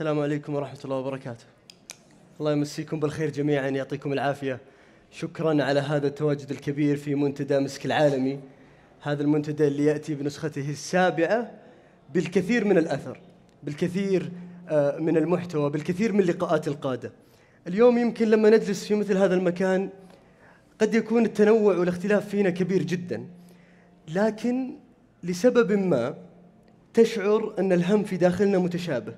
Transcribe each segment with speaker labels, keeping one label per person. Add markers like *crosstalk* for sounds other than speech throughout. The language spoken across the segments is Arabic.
Speaker 1: السلام عليكم
Speaker 2: ورحمة الله وبركاته الله يمسيكم بالخير جميعا يعطيكم العافية شكرا على هذا التواجد الكبير في منتدى مسك العالمي هذا المنتدى اللي يأتي بنسخته السابعة بالكثير من الأثر بالكثير آه، من المحتوى بالكثير من لقاءات القادة اليوم يمكن لما نجلس في مثل هذا المكان قد يكون التنوع والاختلاف فينا كبير جدا لكن لسبب ما تشعر أن الهم في داخلنا متشابه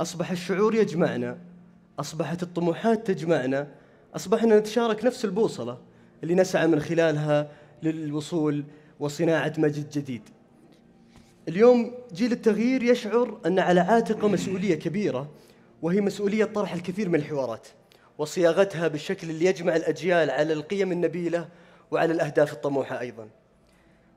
Speaker 2: أصبح الشعور يجمعنا أصبحت الطموحات تجمعنا أصبحنا نتشارك نفس البوصلة اللي نسعى من خلالها للوصول وصناعة مجد جديد اليوم جيل التغيير يشعر أن على عاتقه مسؤولية كبيرة وهي مسؤولية طرح الكثير من الحوارات وصياغتها بالشكل اللي يجمع الأجيال على القيم النبيلة وعلى الأهداف الطموحة أيضا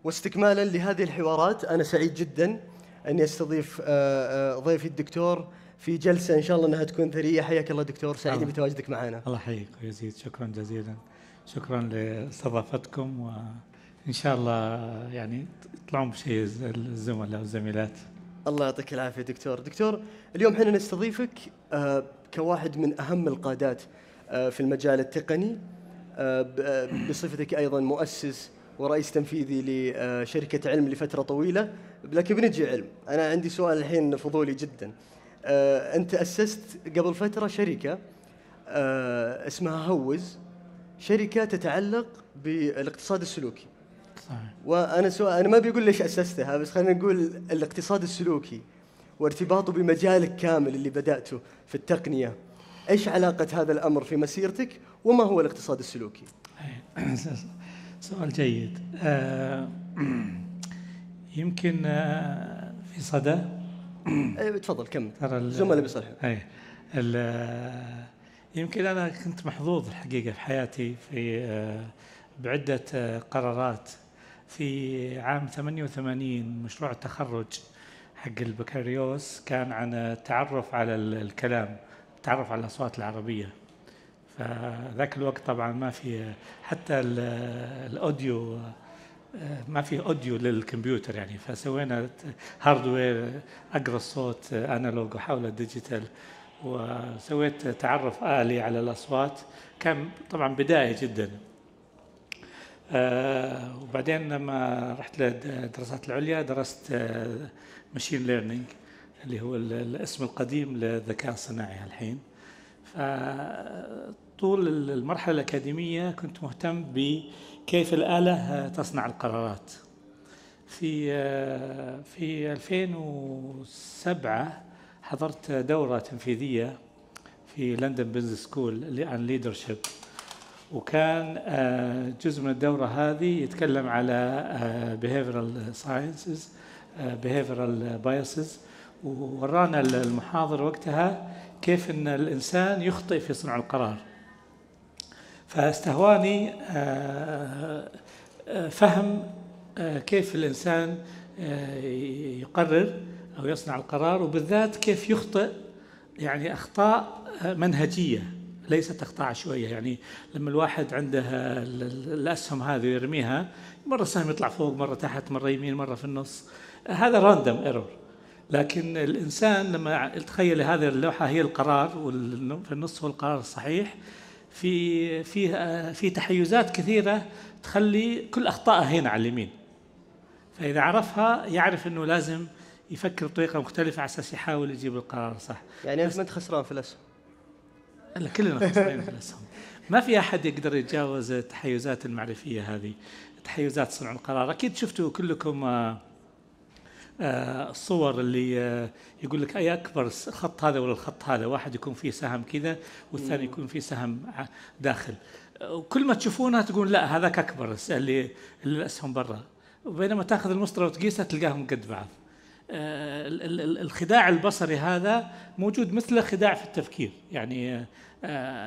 Speaker 2: واستكمالا لهذه الحوارات أنا سعيد جدا أن يستضيف آه، آه، ضيفي الدكتور في جلسه ان شاء الله انها تكون ثريه حياك الله دكتور سعيد
Speaker 3: بتواجدك معنا الله يحييك ويزيد شكرا جزيلا شكرا لاستضافتكم وان شاء الله يعني تطلعون بشيء الزملاء والزميلات
Speaker 2: الله يعطيك العافيه دكتور دكتور اليوم احنا نستضيفك آه، كواحد من اهم القادات آه، في المجال التقني آه، بصفتك ايضا مؤسس ورئيس تنفيذي لشركه علم لفتره طويله لكن بنجي علم انا عندي سؤال الحين فضولي جدا آه، انت اسست قبل فتره شركه آه، اسمها هوز شركه تتعلق بالاقتصاد السلوكي صحيح. وانا سواء انا ما بيقول ليش اسستها بس خلينا نقول الاقتصاد السلوكي وارتباطه بمجالك كامل اللي بداته في التقنيه ايش علاقه هذا الامر في مسيرتك وما هو الاقتصاد السلوكي
Speaker 3: *coughs* سؤال جيد آه، *clears throat* يمكن في صدى *clears throat* اي تفضل كمل ترى زملاء بيصلحوا يمكن انا كنت محظوظ الحقيقه في حياتي في آه، بعده آه، قرارات في عام 88 مشروع التخرج حق البكالوريوس كان عن التعرف على الكلام التعرف على الاصوات العربيه فذاك الوقت طبعا ما في حتى الاوديو ما في اوديو للكمبيوتر يعني فسوينا هاردوير اقرا الصوت انالوج وحوله ديجيتال وسويت تعرف آلي على الأصوات كان طبعا بدايه جدا آه، وبعدين لما رحت للدراسات العليا درست ماشين ليرنينج اللي هو الاسم القديم للذكاء الصناعي الحين فطول المرحلة الأكاديمية كنت مهتم ب كيف الآلة تصنع القرارات في آه، في 2007 حضرت دورة تنفيذية في لندن بزنس سكول عن ليدرشيب وكان آه، جزء من الدورة هذه يتكلم على آه، behavioral sciences behavioral biases ورانا المحاضر وقتها كيف ان الانسان يخطئ في صنع القرار فاستهواني آه، آه، فهم آه، كيف الإنسان يقرر أو يصنع القرار وبالذات كيف يخطئ يعني أخطاء منهجية ليست أخطاء عشوائية يعني لما الواحد عنده الأسهم هذه يرميها مرة السهم يطلع فوق مرة تحت مرة يمين مرة في النص هذا راندم ايرور لكن الإنسان لما تخيل هذه اللوحة هي القرار في النص هو القرار الصحيح في في في تحيزات كثيره تخلي كل اخطائه هنا على اليمين فاذا عرفها يعرف انه لازم يفكر بطريقه مختلفه على اساس يحاول يجيب القرار صح يعني انت ما انت خسران في الاسهم لا كلنا خسرانين في الاسهم ما في احد يقدر يتجاوز التحيزات المعرفيه هذه تحيزات صنع القرار اكيد شفتوا كلكم آه الصور اللي آه، يقول لك اي اكبر الخط هذا ولا الخط هذا واحد يكون فيه سهم كذا والثاني يكون فيه سهم داخل وكل آه، ما تشوفونها تقول لا هذاك اكبر اللي الاسهم برا وبينما تاخذ المسطره وتقيسها تلقاهم قد بعض آه، الخداع البصري هذا موجود مثل خداع في التفكير يعني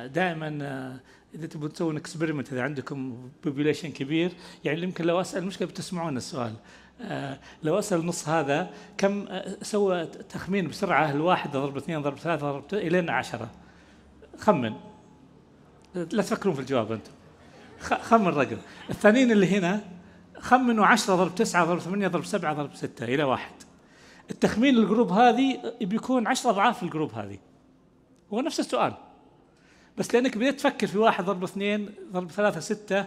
Speaker 3: دائما اذا تبون تسوون اكسبيرمنت اذا عندكم بوبيوليشن كبير يعني يمكن لو اسال مشكله بتسمعون السؤال آه، لو اسال النص هذا كم سوى تخمين بسرعه الواحد ضرب اثنين ضرب ثلاثه ضرب الين عشره خمن لا تفكرون في الجواب انتم خمن رقم الثانيين اللي هنا خمنوا 10 ضرب 9 ضرب 8 ضرب 7 ضرب 6 الى واحد التخمين الجروب هذه بيكون 10 اضعاف الجروب هذه هو نفس السؤال بس لانك بديت تفكر في واحد ضرب اثنين ضرب ثلاثة ستة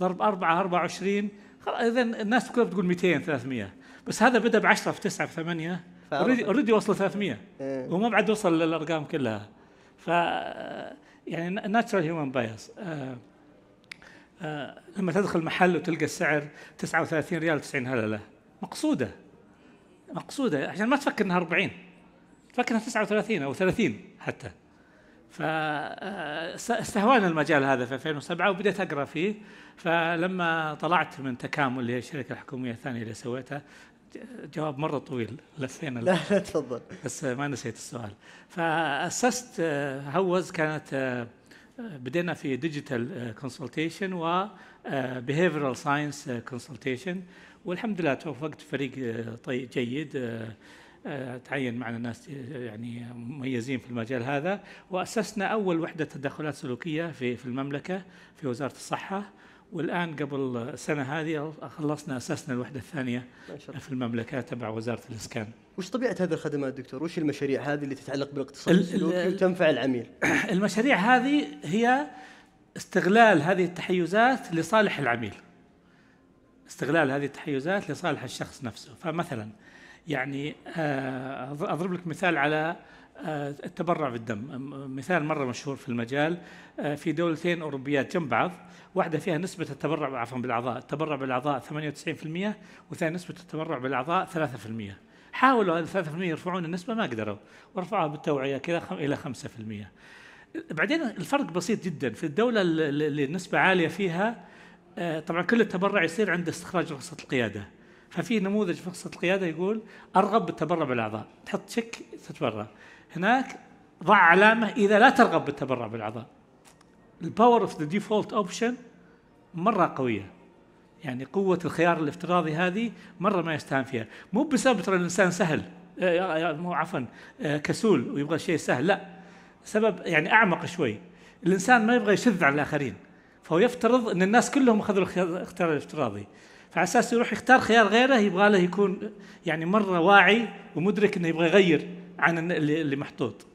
Speaker 3: ضرب أربعة أربعة وعشرين خلاص اذا الناس كلها بتقول 200 300 بس هذا بدا ب 10 في 9 في 8 اوريدي اوريدي وصل 300 إيه. وما بعد وصل للارقام كلها ف يعني ناتشرال هيومن بايس لما تدخل محل وتلقى السعر 39 ريال 90 هلله مقصوده مقصوده عشان ما تفكر انها 40 تفكر انها 39 او 30 حتى فاستهوانا آه، المجال هذا في 2007 وبدأت أقرأ فيه فلما طلعت من تكامل اللي هي الشركة الحكومية الثانية اللي سويتها جواب مرة طويل لفينا لا لا تفضل بس ما نسيت السؤال فأسست آه، هوز كانت آه، بدينا في ديجيتال كونسلتيشن و behavioral ساينس كونسلتيشن والحمد لله توفقت فريق طيب جيد تعين معنا ناس يعني مميزين في المجال هذا وأسسنا أول وحدة تدخلات سلوكية في في المملكة في وزارة الصحة والآن قبل السنة هذه خلصنا أسسنا الوحدة الثانية في المملكة تبع وزارة الإسكان
Speaker 2: وش طبيعة هذه الخدمات دكتور؟ وش المشاريع هذه اللي تتعلق بالاقتصاد السلوكي
Speaker 3: وتنفع العميل؟ *clears throat* المشاريع هذه هي استغلال هذه التحيزات لصالح العميل استغلال هذه التحيزات لصالح الشخص نفسه فمثلا يعني آه، اضرب لك مثال على آه، التبرع بالدم مثال مره مشهور في المجال آه، في دولتين اوروبيات جنب بعض واحده فيها نسبه التبرع عفوا بالاعضاء التبرع بالاعضاء 98% والثانيه نسبه التبرع بالاعضاء 3% حاولوا 3% يرفعون النسبه ما قدروا ورفعوها بالتوعيه كذا الى 5% بعدين الفرق بسيط جدا في الدولة اللي النسبة عالية فيها طبعا كل التبرع يصير عند استخراج رخصة القيادة ففي نموذج في قصه القياده يقول ارغب بالتبرع بالاعضاء تحط شك تتبرع هناك ضع علامه اذا لا ترغب بالتبرع بالاعضاء الباور اوف ذا ديفولت اوبشن مره قويه يعني قوة الخيار الافتراضي هذه مرة ما يستهان فيها، مو بسبب ترى الإنسان سهل آه، آه، آه، مو عفوا كسول ويبغى شيء سهل، لا سبب يعني أعمق شوي. الإنسان ما يبغى يشذ على الآخرين، فهو يفترض أن الناس كلهم أخذوا الخيار الافتراضي، فعلى اساس يروح يختار خيار غيره يبغى له يكون يعني مره واعي ومدرك انه يبغى يغير عن اللي محطوط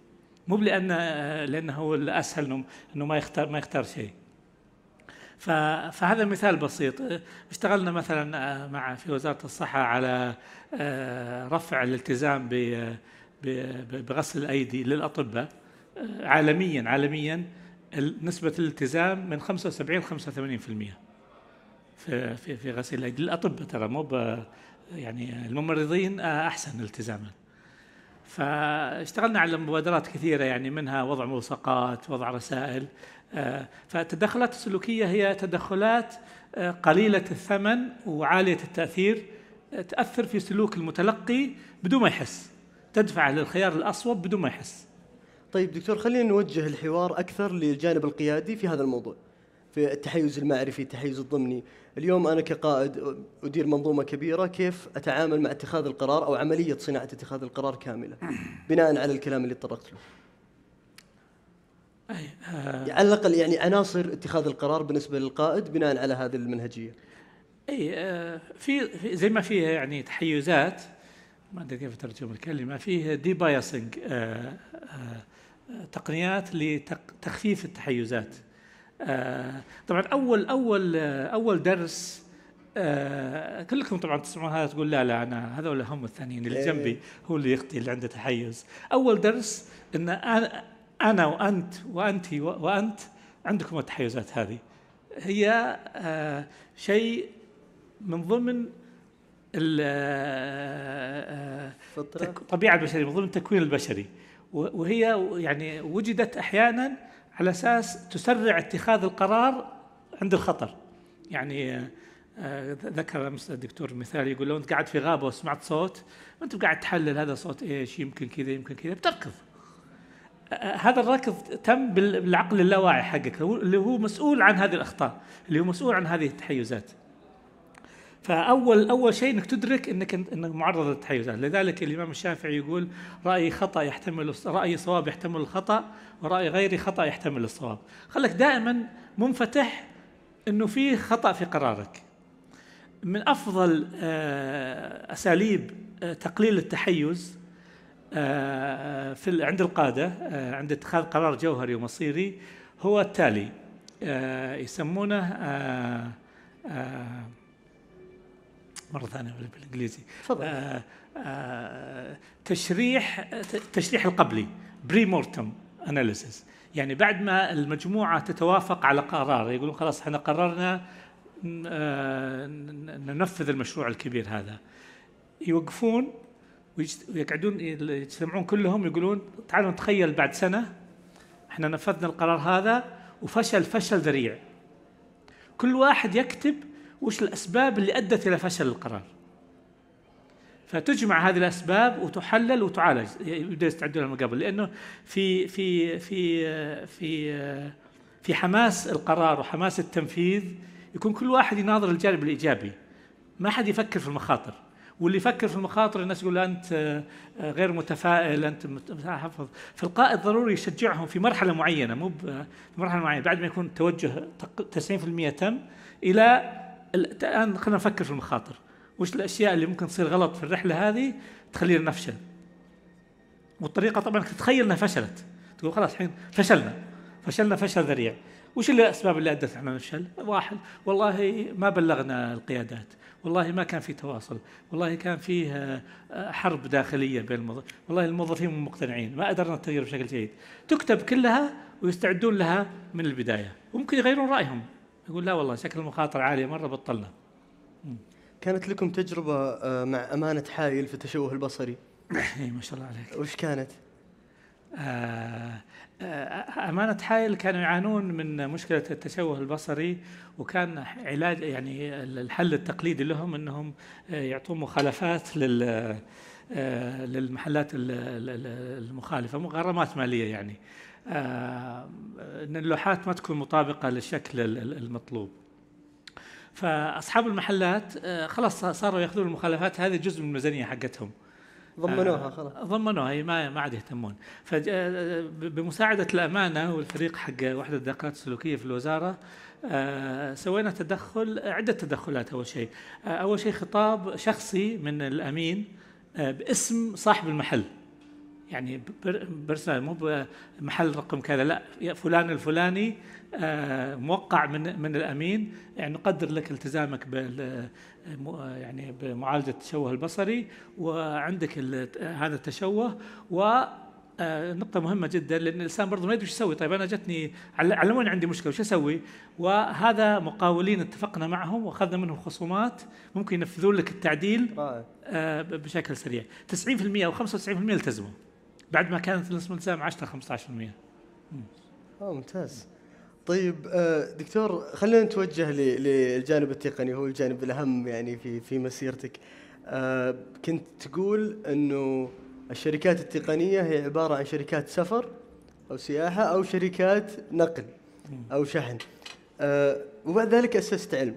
Speaker 3: مو لان آه، لانه هو الاسهل انه انه ما يختار ما يختار شيء فهذا مثال بسيط اشتغلنا مثلا آه، مع في وزاره الصحه على آه، رفع الالتزام بغسل الايدي للاطباء عالميا عالميا نسبه الالتزام من 75 ل 85% في في, في غسيل الايدي الاطباء ترى مو يعني الممرضين احسن التزاما فاشتغلنا على مبادرات كثيره يعني منها وضع ملصقات وضع رسائل آه، فالتدخلات السلوكيه هي تدخلات آه، قليله الثمن وعاليه التاثير آه، تاثر في سلوك المتلقي بدون ما يحس تدفع للخيار الاصوب بدون ما يحس
Speaker 2: طيب دكتور خلينا نوجه الحوار اكثر للجانب القيادي في هذا الموضوع في التحيز المعرفي التحيز الضمني اليوم أنا كقائد أدير منظومة كبيرة كيف أتعامل مع اتخاذ القرار أو عملية صناعة اتخاذ القرار كاملة بناء على الكلام اللي تطرقت له أي آه على الأقل يعني عناصر اتخاذ القرار بالنسبة للقائد بناء على هذه المنهجية
Speaker 3: أي آه في زي ما فيها يعني تحيزات ما أدري كيف ترجم الكلمة فيه بايسنج آه،, آه آه تقنيات لتخفيف التحيزات آه، طبعا اول اول اول درس آه، كلكم طبعا تسمعون هذا تقول لا لا انا هذول هم الثانيين اللي إيه. جنبي هو اللي يخطي اللي عنده تحيز اول درس ان انا, أنا وانت وانت وانت عندكم التحيزات هذه هي آه، شيء من ضمن الطبيعه البشريه من ضمن التكوين البشري وهي يعني وجدت احيانا على اساس تسرع اتخاذ القرار عند الخطر يعني آه، ذكر الدكتور مثال يقول لو انت قاعد في غابه وسمعت صوت ما انت قاعد تحلل هذا صوت ايش يمكن كذا يمكن كذا بتركض هذا الركض تم بالعقل اللاواعي حقك اللي هو مسؤول عن هذه الاخطاء اللي هو مسؤول عن هذه التحيزات فاول اول شيء انك تدرك انك انك معرض للتحيز لذلك الامام الشافعي يقول رايي خطا يحتمل رايي صواب يحتمل الخطا وراي غيري خطا يحتمل الصواب خليك دائما منفتح انه في خطا في قرارك من افضل آه، اساليب آه، تقليل التحيز آه، في عند القاده عند اتخاذ قرار جوهري ومصيري هو التالي يسمونه مره ثانيه بالانجليزي تفضل آه آه تشريح التشريح القبلي بري مورتم اناليسيس يعني بعد ما المجموعه تتوافق على قرار يقولون خلاص احنا قررنا آه، ننفذ المشروع الكبير هذا يوقفون ويقعدون يجتمعون كلهم يقولون تعالوا نتخيل بعد سنه احنا نفذنا القرار هذا وفشل فشل ذريع كل واحد يكتب وش الأسباب اللي أدت إلى فشل القرار فتجمع هذه الأسباب وتحلل وتعالج يبدأ يستعدوا لها من قبل لأنه في في في في في حماس القرار وحماس التنفيذ يكون كل واحد يناظر الجانب الإيجابي ما حد يفكر في المخاطر واللي يفكر في المخاطر الناس يقول انت غير متفائل انت متحفظ فالقائد ضروري يشجعهم في مرحله معينه مو في مرحله معينه بعد ما يكون توجه 90% تم الى الان خلينا نفكر في المخاطر وش الاشياء اللي ممكن تصير غلط في الرحله هذه تخلينا نفشل والطريقه طبعا تتخيل انها فشلت تقول خلاص الحين فشلنا فشلنا فشل ذريع وش الاسباب اللي ادت احنا نفشل؟ واحد والله ما بلغنا القيادات، والله ما كان في تواصل، والله كان فيه آه، حرب داخليه بين الموظفين، والله الموظفين مو مقتنعين، ما قدرنا التغيير بشكل جيد. تكتب كلها ويستعدون لها من البدايه، وممكن يغيرون رايهم، يقول لا والله شكل المخاطره عاليه مره بطلنا
Speaker 2: كانت لكم تجربه آه، مع امانه
Speaker 3: حايل في التشوه البصري *laughs* اي ما شاء الله عليك وش كانت آه، آه، أمانة حائل كانوا يعانون من مشكلة التشوه البصري وكان علاج يعني الحل التقليدي لهم أنهم يعطون مخالفات لل للمحلات المخالفة مغرمات مالية يعني آه، ان اللوحات ما تكون مطابقه للشكل المطلوب فاصحاب المحلات آه، خلاص صاروا ياخذون المخالفات هذه جزء من الميزانيه حقتهم ضمنوها آه، خلاص ضمنوها ما ما عاد يهتمون بمساعده الامانه والفريق حق وحده الدقات السلوكيه في الوزاره سوينا تدخل عده تدخلات اول شيء اول شيء خطاب شخصي من الامين باسم صاحب المحل يعني بيرسونال مو محل رقم كذا لا فلان الفلاني آه، موقع من من الامين يعني نقدر لك التزامك بال يعني بمعالجه التشوه البصري وعندك هذا التشوه و آه، نقطة مهمة جدا لأن الإنسان برضه ما يدري وش يسوي، طيب أنا جتني علموني عندي مشكلة وش أسوي؟ وهذا مقاولين اتفقنا معهم وأخذنا منهم خصومات ممكن ينفذون لك التعديل آه، بشكل سريع، 90% أو 95% التزموا. بعد ما كانت نسبه الالتزام 10 15%
Speaker 2: اه ممتاز طيب آه، دكتور خلينا نتوجه للجانب التقني هو الجانب الاهم يعني في في مسيرتك آه، كنت تقول انه الشركات التقنيه هي عباره عن شركات سفر او سياحه او شركات نقل او شحن آه، وبعد ذلك
Speaker 3: اسست علم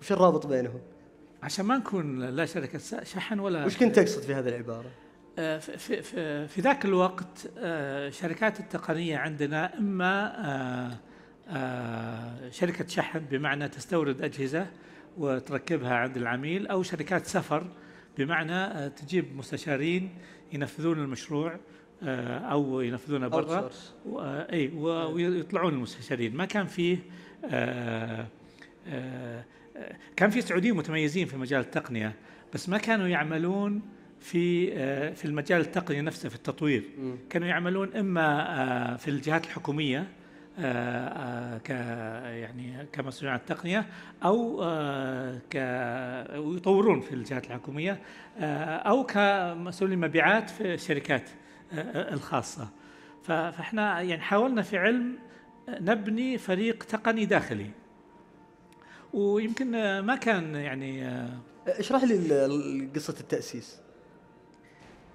Speaker 3: وش الرابط بينهم؟ عشان ما نكون لا شركه شحن ولا وش كنت تقصد في هذه العباره؟ في, في, في ذاك الوقت آه، شركات التقنية عندنا إما آه، آه، شركة شحن بمعنى تستورد أجهزة وتركبها عند العميل أو شركات سفر بمعنى تجيب مستشارين ينفذون المشروع او ينفذونه برا اي ويطلعون المستشارين ما كان فيه كان في سعوديين متميزين في مجال التقنيه بس ما كانوا يعملون في آه، في المجال التقني نفسه في التطوير كانوا يعملون اما آه، في الجهات الحكوميه آه، ك يعني كمسؤولين عن التقنيه او ك ويطورون في الجهات الحكوميه او كمسؤولين مبيعات في الشركات الخاصه فاحنا يعني حاولنا في علم نبني فريق تقني داخلي ويمكن ما كان يعني اشرح
Speaker 2: لي قصه التاسيس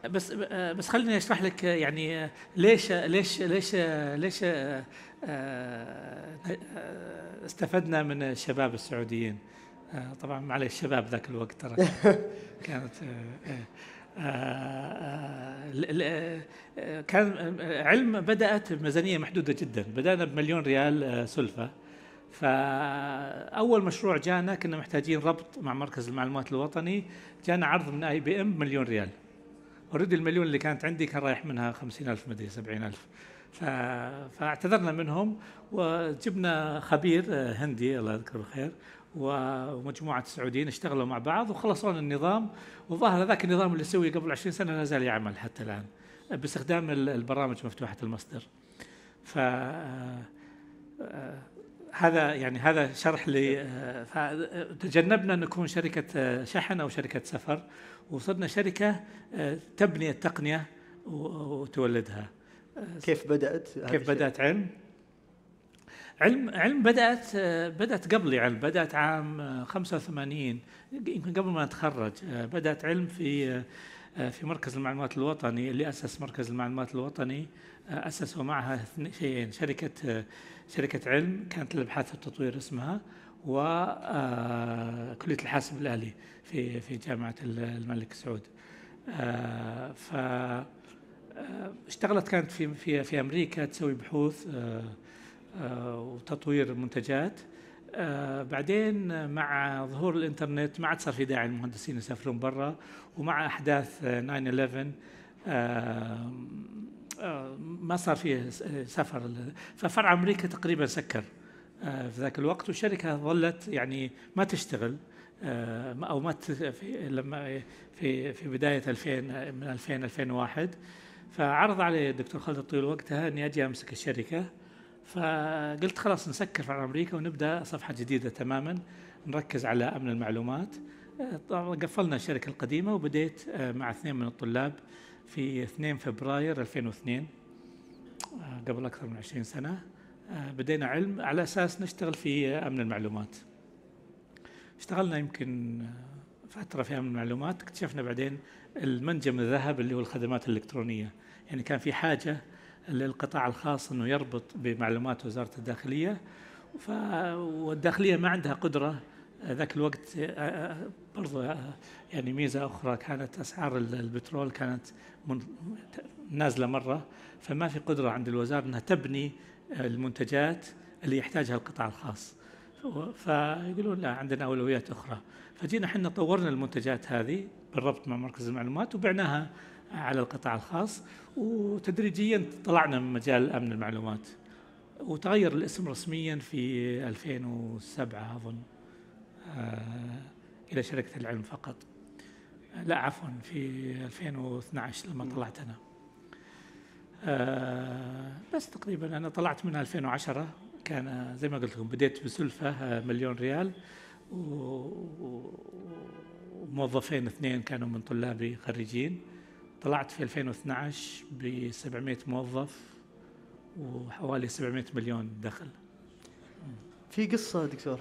Speaker 3: بس بس خليني اشرح لك يعني ليش ليش ليش ليش آه، آه، استفدنا من الشباب السعوديين آه، طبعا معلش الشباب ذاك الوقت ترى *laughs* كانت كان علم بدات بميزانيه محدوده جدا بدانا بمليون ريال سلفه فاول مشروع جانا كنا محتاجين ربط مع مركز المعلومات الوطني جانا عرض من اي بي ام بمليون ريال اوريدي المليون اللي كانت عندي كان رايح منها 50000 مدري 70000 فاعتذرنا منهم وجبنا خبير آه، هندي الله يذكره بالخير ومجموعه سعوديين اشتغلوا مع بعض وخلصوا النظام وظهر ذاك النظام اللي سوي قبل 20 سنه لا زال يعمل حتى الان باستخدام البرامج مفتوحه المصدر. ف آه، آه، هذا يعني هذا شرح ل نعم. آه، تجنبنا ان نكون شركه آه، شحن او شركه سفر وصرنا شركه آه، تبني التقنيه وتولدها
Speaker 2: كيف بدات كيف بدات
Speaker 3: علم علم علم بدات بدات قبلي علم بدات عام 85 يمكن قبل ما اتخرج بدات علم في في مركز المعلومات الوطني اللي اسس مركز المعلومات الوطني اسسوا معها شيئين شركه شركة علم كانت الأبحاث والتطوير اسمها وكلية آه، الحاسب الآلي في في جامعة الملك سعود آه، ف آه، اشتغلت كانت في في في امريكا تسوي بحوث وتطوير منتجات بعدين مع ظهور الانترنت ما عاد صار في داعي للمهندسين يسافرون برا ومع احداث 9 11 آه، ما صار فيه آه، سفر ففرع امريكا تقريبا سكر آه، في ذاك الوقت والشركه ظلت يعني ما تشتغل او ما في لما في في بدايه 2000 من 2000 2001 فعرض علي الدكتور خالد الطيول وقتها اني اجي امسك الشركه فقلت خلاص نسكر فرع امريكا ونبدا صفحه جديده تماما نركز على امن المعلومات قفلنا الشركه القديمه وبديت مع اثنين من الطلاب في 2 فبراير 2002 آه، قبل أكثر من 20 سنة آه، بدينا علم على أساس نشتغل في أمن المعلومات اشتغلنا يمكن آه، فترة في أمن المعلومات اكتشفنا بعدين المنجم الذهب اللي هو الخدمات الإلكترونية يعني كان في حاجة للقطاع الخاص أنه يربط بمعلومات وزارة الداخلية ف... والداخلية ما عندها قدرة ذاك الوقت برضه يعني ميزة أخرى كانت أسعار البترول كانت نازله مره فما في قدره عند الوزاره انها تبني المنتجات اللي يحتاجها القطاع الخاص فيقولون لا عندنا اولويات اخرى فجينا احنا طورنا المنتجات هذه بالربط مع مركز المعلومات وبعناها على القطاع الخاص وتدريجيا طلعنا من مجال امن المعلومات وتغير الاسم رسميا في 2007 اظن آه، الى شركه العلم فقط لا عفوا في 2012 لما طلعت انا آه بس تقريبا انا طلعت من 2010 كان زي ما قلت لكم بديت بسلفه آه، مليون ريال وموظفين اثنين كانوا من طلابي خريجين طلعت في 2012 ب 700 موظف وحوالي 700 مليون دخل في قصه دكتور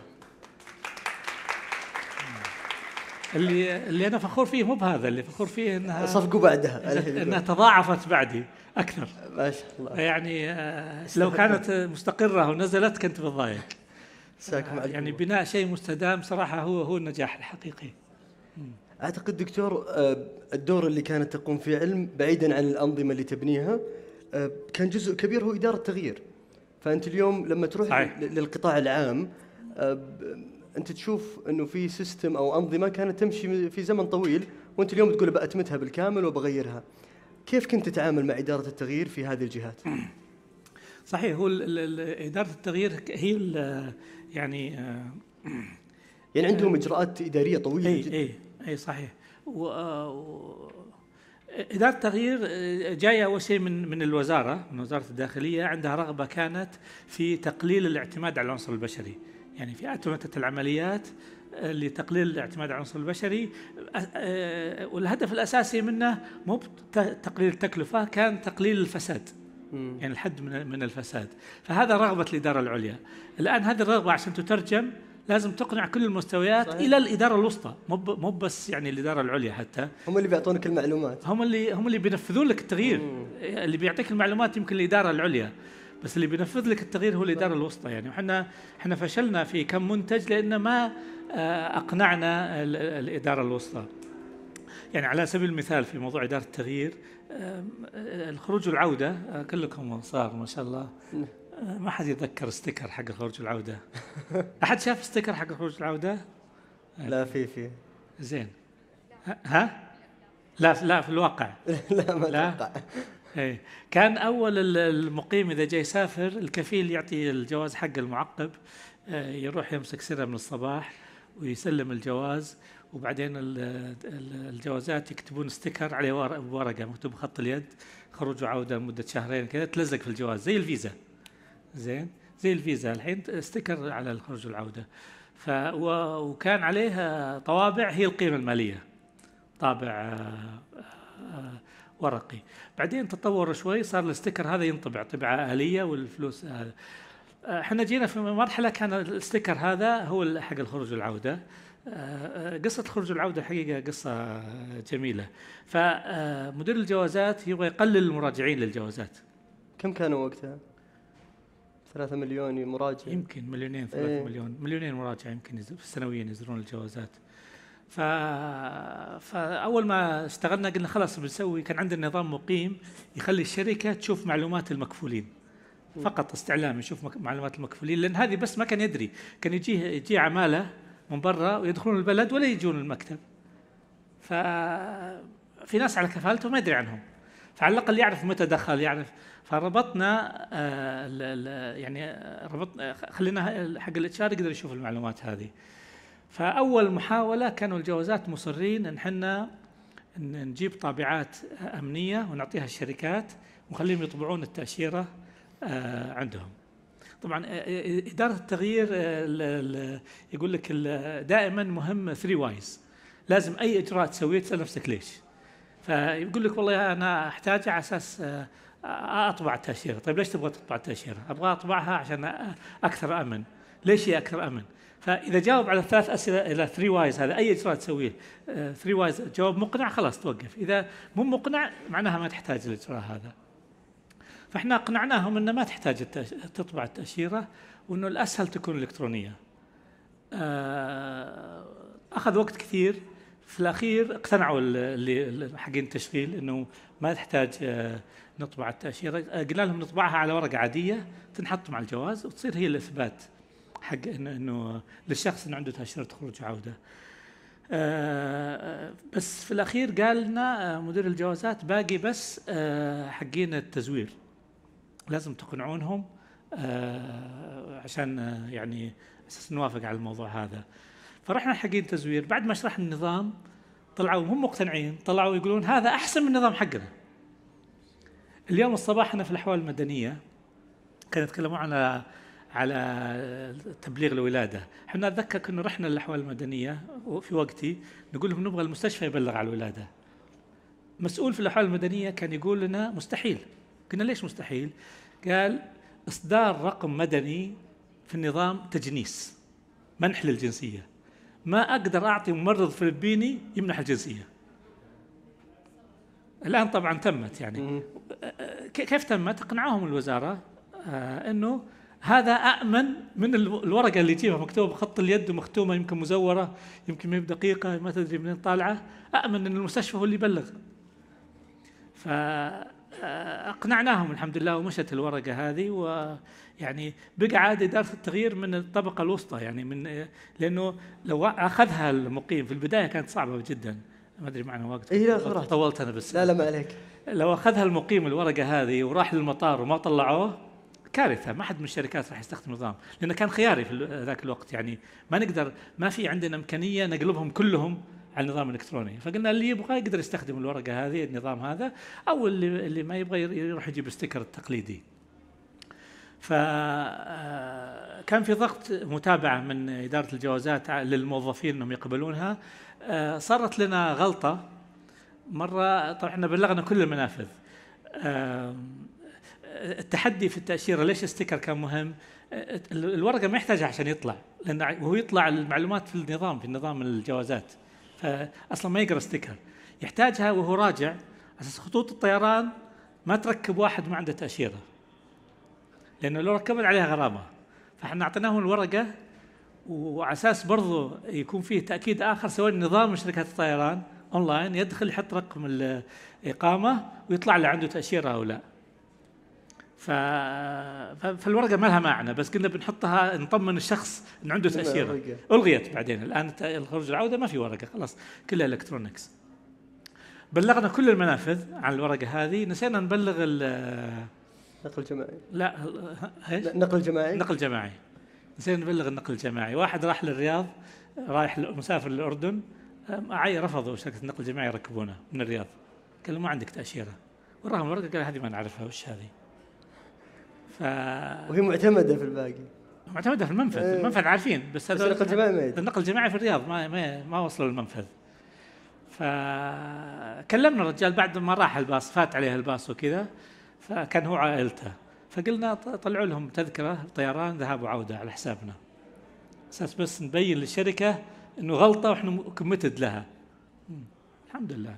Speaker 3: اللي اللي انا فخور فيه مو بهذا اللي فخور فيه انها صفقوا بعدها انها تضاعفت بعدي اكثر ما شاء الله يعني آه، لو كانت مستقره ونزلت كنت بتضايق يعني بناء شيء مستدام صراحه هو هو النجاح الحقيقي
Speaker 2: اعتقد دكتور آه، الدور اللي كانت تقوم فيه علم بعيدا عن الانظمه اللي تبنيها آه، كان جزء كبير هو اداره التغيير فانت اليوم لما تروح صحيح. للقطاع العام انت تشوف انه في سيستم او انظمه كانت تمشي في زمن طويل وانت اليوم تقول باتمتها بالكامل وبغيرها كيف كنت تتعامل مع اداره التغيير في هذه الجهات
Speaker 3: صحيح هو اداره التغيير هي يعني آه، يعني عندهم آه، اجراءات اداريه طويله اي جدا اي اي صحيح و آه، إدارة التغيير جاية أول شيء من من الوزارة من وزارة الداخلية عندها رغبة كانت في تقليل الاعتماد على العنصر البشري يعني في أتمتة العمليات آه، لتقليل الاعتماد على العنصر البشري آه، آه، والهدف الأساسي منه مو تقليل التكلفة كان تقليل الفساد يعني الحد من من الفساد فهذا رغبة الإدارة العليا الآن هذه الرغبة عشان تترجم لازم تقنع كل المستويات صحيح. الى الاداره الوسطى مو مو بس يعني الاداره العليا حتى هم اللي بيعطونك المعلومات هم اللي هم اللي بينفذون لك التغيير مم. اللي بيعطيك المعلومات يمكن الاداره العليا بس اللي بينفذ لك التغيير هو الاداره الوسطى يعني وحنا احنا فشلنا في كم منتج لان ما آه، اقنعنا الاداره الوسطى يعني على سبيل المثال في موضوع اداره التغيير آه، الخروج والعوده آه، كلكم صار ما شاء الله نعم. ما حد يتذكر ستيكر حق الخروج والعوده احد شاف ستيكر حق الخروج والعوده لا في في زين ها لا لا في الواقع *laughs* لا ما لا. ايه كان اول المقيم اذا جاي يسافر الكفيل يعطي الجواز حق المعقب آه، يروح يمسك سره من الصباح ويسلم الجواز وبعدين الجوازات يكتبون ستيكر عليه ورقه مكتوب خط اليد خروج وعوده لمده شهرين كذا تلزق في الجواز زي الفيزا زين زي الفيزا الحين ستيكر على الخروج والعوده ف وكان عليها طوابع هي القيمه الماليه طابع آآ آه، آآ آه، ورقي بعدين تطور شوي صار الاستيكر هذا ينطبع طبعة آلية والفلوس هذا آه، آه، احنا جينا في مرحلة كان الاستيكر هذا هو حق الخروج والعودة آه، قصة الخروج العودة حقيقة قصة جميلة فمدير الجوازات يبغى يقلل المراجعين للجوازات
Speaker 2: كم كانوا وقتها؟
Speaker 3: ثلاثة مليون
Speaker 2: مراجع يمكن مليونين ثلاثة ايه.
Speaker 3: مليون مليونين مراجع يمكن سنويا يزورون الجوازات ف... فاول ما اشتغلنا قلنا خلاص بنسوي كان عندنا نظام مقيم يخلي الشركه تشوف معلومات المكفولين فقط استعلام يشوف معلومات المكفولين لان هذه بس ما كان يدري كان يجيه يجي عماله من برا ويدخلون البلد ولا يجون المكتب في ناس على كفالته ما يدري عنهم فعلى الاقل يعرف متى دخل يعرف فربطنا آه، يعني ربطنا خلينا حق الاتش ار يقدر يشوف المعلومات هذه فأول محاولة كانوا الجوازات مصرين إن حنا نجيب طابعات أمنية ونعطيها الشركات ونخليهم يطبعون التأشيرة آه، عندهم طبعا آه، آه، إدارة التغيير يقول لك دائما مهم ثري وايز لازم أي إجراء تسويه تسأل نفسك ليش فيقول لك والله أنا أحتاجها على أساس أطبع التأشيرة طيب ليش تبغى تطبع التأشيرة أبغى أطبعها عشان أكثر أمن ليش هي أكثر أمن فاذا جاوب على الثلاث اسئله الى 3 وايز هذا اي اجراء تسويه 3 آه، وايز جواب مقنع خلاص توقف اذا مو مقنع معناها ما تحتاج الاجراء هذا فاحنا اقنعناهم انه ما تحتاج تطبع التاشيره وانه الاسهل تكون الكترونيه آه، اخذ وقت كثير في الاخير اقتنعوا اللي حقين التشغيل انه ما تحتاج آه، نطبع التاشيره قلنا لهم نطبعها على ورقه عاديه تنحط مع الجواز وتصير هي الاثبات حق انه انه للشخص انه عنده تاشيره خروج وعوده آه،, آه بس في الاخير قال لنا آه، مدير الجوازات باقي بس آه حقين التزوير لازم تقنعونهم آه عشان آه، يعني اساس نوافق على الموضوع هذا فرحنا حقين تزوير بعد ما شرحنا النظام طلعوا هم مقتنعين طلعوا يقولون هذا احسن من النظام حقنا اليوم الصباح انا في الاحوال المدنيه كانوا يتكلمون على على تبليغ الولاده، احنا اتذكر كنا رحنا للاحوال المدنيه في وقتي نقول لهم نبغى المستشفى يبلغ على الولاده. مسؤول في الاحوال المدنيه كان يقول لنا مستحيل. قلنا ليش مستحيل؟ قال اصدار رقم مدني في النظام تجنيس منح للجنسيه. ما اقدر اعطي ممرض فلبيني يمنح الجنسيه. الان طبعا تمت يعني كيف تمت؟ تقنعهم الوزاره آه، انه هذا أأمن من الورقة اللي يجيبها مكتوبة بخط اليد ومختومة يمكن مزورة يمكن ما هي بدقيقة ما تدري منين طالعة امن أن المستشفى هو اللي يبلغ فأقنعناهم الحمد لله ومشت الورقة هذه ويعني بقى عاد إدارة التغيير من الطبقة الوسطى يعني من لأنه لو أخذها المقيم في البداية كانت صعبة جدا ما أدري معنا وقت إيه لا طولت أنا بس لا لا ما عليك لو أخذها المقيم الورقة هذه وراح للمطار وما طلعوه كارثه ما حد من الشركات راح يستخدم النظام لانه كان خياري في ذاك الوقت يعني ما نقدر ما في عندنا امكانيه نقلبهم كلهم على النظام الالكتروني فقلنا اللي يبغى يقدر يستخدم الورقه هذه النظام هذا او اللي اللي ما يبغى يروح يجيب الستيكر التقليدي فكان آه، في ضغط متابعه من اداره الجوازات للموظفين انهم يقبلونها آه، صارت لنا غلطه مره طبعا احنا بلغنا كل المنافذ التحدي في التاشيره ليش الستيكر كان مهم؟ الورقه ما يحتاجها عشان يطلع لان وهو يطلع المعلومات في النظام في نظام الجوازات فاصلا ما يقرا ستيكر يحتاجها وهو راجع اساس خطوط الطيران ما تركب واحد ما عنده تاشيره لانه لو ركبت عليها غرامه فاحنا اعطيناهم الورقه وعلى اساس برضه يكون فيه تاكيد اخر سواء نظام شركات الطيران اونلاين يدخل يحط رقم الاقامه ويطلع له عنده تاشيره او لا فالورقه ما لها معنى بس كنا بنحطها نطمن الشخص ان عنده تاشيره الغيت بعدين الان الخروج العوده ما في ورقه خلاص كلها الكترونكس بلغنا كل المنافذ عن الورقه هذه نسينا نبلغ ال نقل جماعي لا ايش؟ نقل جماعي نقل جماعي نسينا نبلغ النقل الجماعي واحد راح للرياض رايح مسافر للاردن رفضوا شركه النقل الجماعي يركبونه من الرياض قال ما عندك تاشيره وراهم الورقه قال هذه ما نعرفها وش هذه ف... وهي معتمده في الباقي معتمده في المنفذ ايه. المنفذ عارفين بس هذا النقل الجماعي النقل الجماعي في الرياض ما ما, ما وصلوا المنفذ فكلمنا الرجال بعد ما راح الباص فات عليه الباص وكذا فكان هو عائلته فقلنا طلعوا لهم تذكره طيران ذهاب وعوده على حسابنا اساس بس نبين للشركه انه غلطه واحنا كوميتد لها الحمد
Speaker 2: لله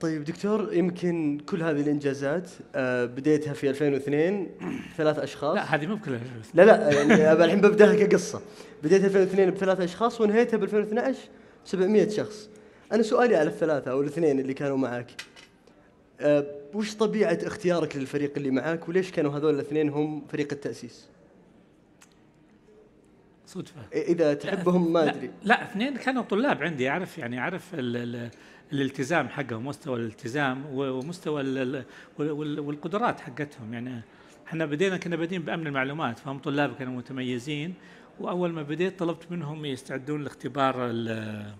Speaker 2: طيب دكتور يمكن كل هذه الانجازات آه، بديتها في 2002 ثلاث اشخاص لا هذه مو بكل لا لا يعني الحين ببداها كقصه بديتها 2002 بثلاث اشخاص وانهيتها ب 2012 700 شخص انا سؤالي على الثلاثه او الاثنين اللي كانوا معك آه، وش طبيعه اختيارك للفريق اللي معك وليش كانوا هذول الاثنين هم فريق التاسيس صدفه اذا تحبهم ما ادري لا,
Speaker 3: لا اثنين كانوا طلاب عندي اعرف يعني اعرف ال ال الالتزام حقهم مستوى الالتزام ومستوى والقدرات حقتهم يعني احنا بدينا كنا بادين بامن المعلومات فهم طلاب كانوا متميزين واول ما بديت طلبت منهم يستعدون لاختبار آه،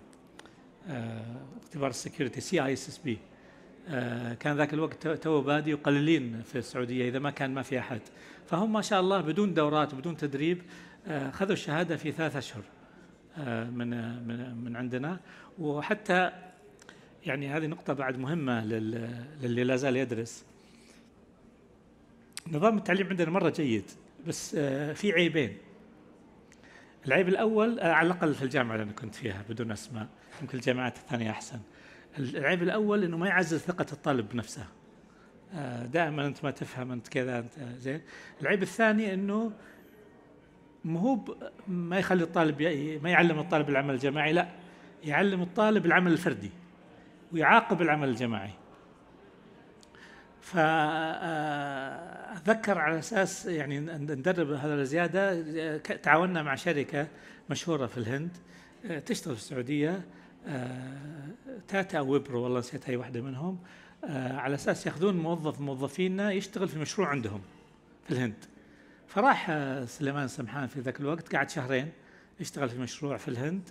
Speaker 3: اختبار السكيورتي سي اي اس اس بي آه، كان ذاك الوقت تو بادي وقليلين في السعوديه اذا ما كان ما في احد فهم ما شاء الله بدون دورات بدون تدريب آه، خذوا الشهاده في ثلاثة اشهر من من من عندنا وحتى يعني هذه نقطة بعد مهمة للي لا زال يدرس نظام التعليم عندنا مرة جيد بس آه، في عيبين العيب الأول آه، على الأقل في الجامعة اللي أنا كنت فيها بدون أسماء يمكن الجامعات الثانية أحسن العيب الأول أنه ما يعزز ثقة الطالب بنفسه آه، دائما أنت ما تفهم أنت كذا أنت زين العيب الثاني أنه ما هو ما يخلي الطالب ما يعلم الطالب العمل الجماعي لا يعلم الطالب العمل الفردي ويعاقب العمل الجماعي فأتذكر على أساس يعني ندرب هذا الزيادة تعاوننا مع شركة مشهورة في الهند تشتغل في السعودية تاتا ويبرو والله نسيت هي واحدة منهم على أساس ياخذون موظف موظفينا يشتغل في مشروع عندهم في الهند فراح سليمان سمحان في ذاك الوقت قعد شهرين يشتغل في مشروع في الهند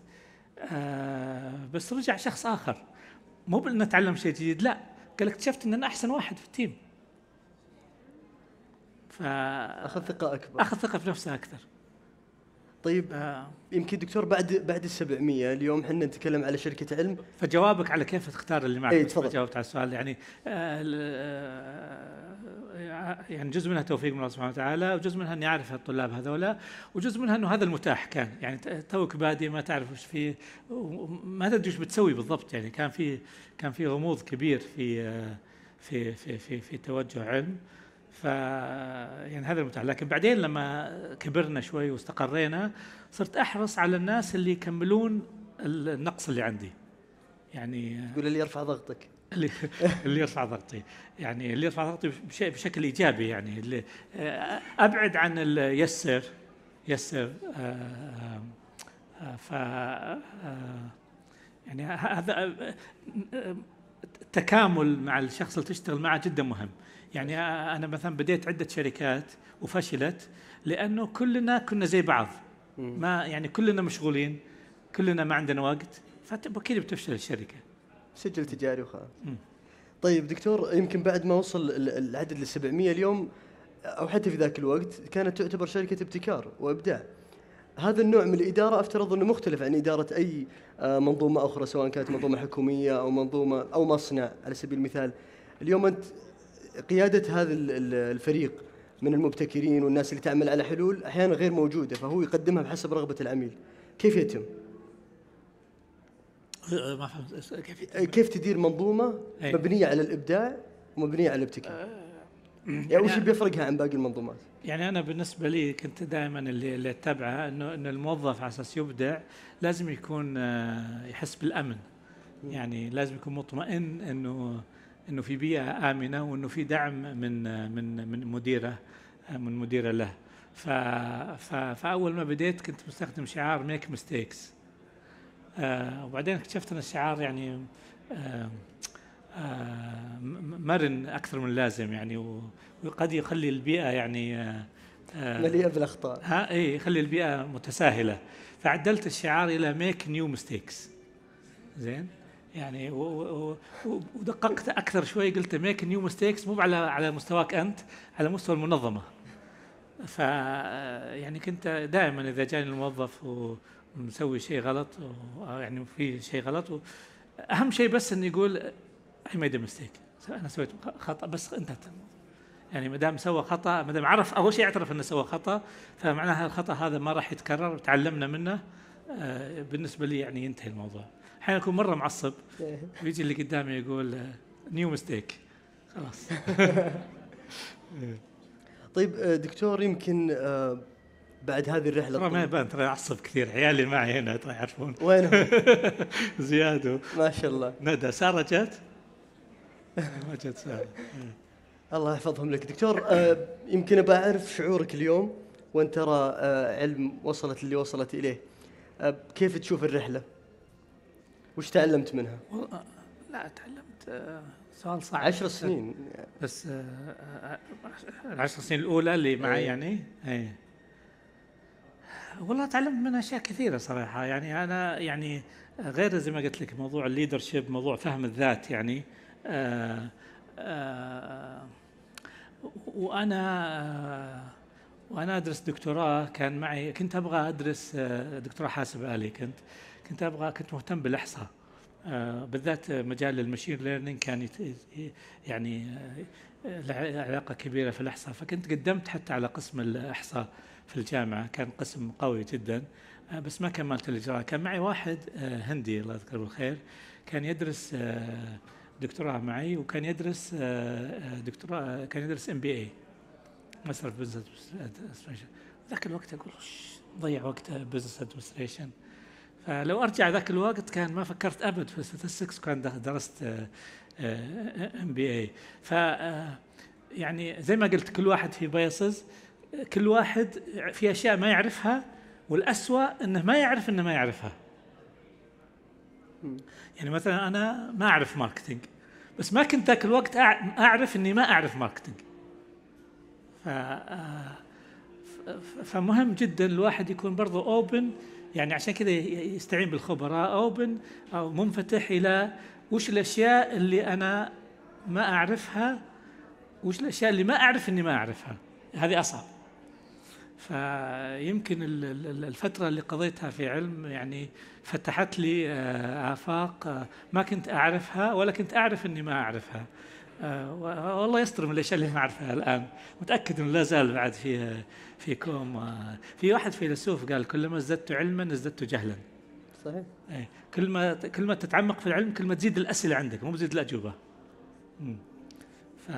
Speaker 3: بس رجع شخص آخر مو نتعلم شيء جديد لا قال اكتشفت ان انا احسن واحد في التيم ف اخذ ثقه اكبر اخذ ثقه في نفسه اكثر طيب آه.
Speaker 2: يمكن دكتور بعد بعد ال 700 اليوم احنا نتكلم على شركه علم
Speaker 3: فجوابك على كيف تختار اللي معك اي تفضل جاوبت على السؤال يعني آه،, آه يعني جزء منها توفيق من الله سبحانه وتعالى وجزء منها اني اعرف الطلاب هذولا وجزء منها انه هذا المتاح كان يعني توك بادي ما تعرف ايش فيه وما تدري ايش بتسوي بالضبط يعني كان في كان في غموض كبير في آه، في في في, في توجه علم ف يعني هذا المتعة لكن بعدين لما كبرنا شوي واستقرينا صرت احرص على الناس اللي يكملون النقص اللي عندي يعني تقول اللي يرفع ضغطك *laughs* اللي يرفع ضغطي يعني اللي يرفع ضغطي بشكل ايجابي يعني اللي ابعد عن يسر يسر آه، آه، ف آه، يعني هذا التكامل مع الشخص اللي تشتغل معه جدا مهم يعني انا مثلا بديت عده شركات وفشلت لانه كلنا كنا زي بعض ما يعني كلنا مشغولين كلنا ما عندنا وقت فاكيد بتفشل الشركه سجل
Speaker 2: تجاري وخلاص طيب دكتور يمكن بعد ما وصل العدد ل 700 اليوم او حتى في ذاك الوقت كانت تعتبر شركه ابتكار وابداع هذا النوع من الاداره افترض انه مختلف عن اداره اي آه، منظومه اخرى سواء كانت منظومه حكوميه او منظومه او مصنع على سبيل المثال اليوم انت قياده هذا الفريق من المبتكرين والناس اللي تعمل على حلول احيانا غير موجوده فهو يقدمها بحسب رغبه العميل كيف يتم؟
Speaker 3: أه، ما فهمت أه، كيف يتم؟ كيف
Speaker 2: تدير منظومه مبنيه على الابداع ومبنيه على الابتكار؟ أه يعني وش يعني بيفرقها عن باقي المنظومات؟
Speaker 3: يعني انا بالنسبه لي كنت دائما اللي, اللي اتبعه انه ان الموظف على اساس يبدع لازم يكون أه، يحس بالامن يعني لازم يكون مطمئن انه انه في بيئه امنه وانه في دعم من من من مديره من مديره له ف فاول ما بديت كنت مستخدم شعار ميك ميستيكس آه، وبعدين اكتشفت ان الشعار يعني آه، آه، مرن اكثر من اللازم يعني وقد يخلي البيئه يعني مليئه بالاخطاء ها اي يخلي البيئه متساهله فعدلت الشعار الى ميك نيو ميستيكس زين يعني ودققت اكثر شوي قلت ميك نيو ميستيكس مو على على مستواك انت على مستوى المنظمه ف يعني كنت دائما اذا جاني الموظف ومسوي شيء غلط يعني في شيء غلط اهم شيء بس انه يقول اي ميد ميستيك انا سويت خطا بس انت يعني ما دام سوى خطا ما دام عرف اول شيء اعترف انه سوى خطا فمعناها الخطا هذا ما راح يتكرر وتعلمنا منه آه، بالنسبه لي يعني ينتهي الموضوع احيانا اكون مره معصب ويجي إيه. اللي قدامي يقول نيو ميستيك خلاص
Speaker 2: *laughs* طيب آه، دكتور يمكن آه، بعد هذه الرحله ترى ما يبان
Speaker 3: ترى اعصب كثير عيالي معي هنا ترى يعرفون وينهم؟ *laughs* زياد ما شاء الله ندى ساره جت؟
Speaker 2: ما جت ساره *laughs* الله يحفظهم لك دكتور آه، يمكن ابى اعرف شعورك اليوم وانت ترى علم وصلت اللي وصلت اليه كيف تشوف الرحله؟ وش تعلمت منها؟
Speaker 3: والله لا تعلمت آه، سؤال صعب عشر سنين بس العشر آه، آه، سنين الاولى اللي معي أي. يعني اي والله تعلمت من اشياء كثيره صراحه يعني انا يعني غير زي ما قلت لك موضوع الليدرشيب موضوع فهم الذات يعني آآ آآ وانا وانا ادرس دكتوراه كان معي كنت ابغى ادرس دكتوراه حاسب الي كنت كنت ابغى كنت مهتم بالاحصاء آه، بالذات مجال المشين ليرنينج كان يعني آه، علاقه كبيره في الاحصاء فكنت قدمت حتى على قسم الاحصاء في الجامعه كان قسم قوي جدا آه، بس ما كملت الاجراء كان معي واحد هندي الله يذكره بالخير كان يدرس دكتوراه معي وكان يدرس دكتوراه كان يدرس ام بي اي مصرف بزنس ذاك الوقت اقول ضيع وقته بزنس ادمنستريشن آه، لو ارجع ذاك الوقت كان ما فكرت ابد في ستاتستكس كان درست ام بي اي ف آه، يعني زي ما قلت كل واحد في بايسز كل واحد في اشياء ما يعرفها والاسوء انه ما يعرف انه ما يعرفها يعني مثلا انا ما اعرف ماركتينج بس ما كنت ذاك الوقت اعرف اني ما اعرف ماركتينج آه، ف فمهم جدا الواحد يكون برضه اوبن يعني عشان كده يستعين بالخبراء او بن او منفتح الى وش الاشياء اللي انا ما اعرفها وش الاشياء اللي ما اعرف اني ما اعرفها هذه اصعب فيمكن الفترة اللي قضيتها في علم يعني فتحت لي آه، آفاق آه، ما كنت أعرفها ولا كنت أعرف أني ما أعرفها آه والله يستر من الاشياء اللي ما اعرفها الان متاكد انه لا زال بعد في فيكم آه في واحد فيلسوف قال كلما ازددت علما ازددت جهلا صحيح ايه كل ما كل ما تتعمق في العلم كل ما تزيد الاسئله عندك مو بتزيد الاجوبه ف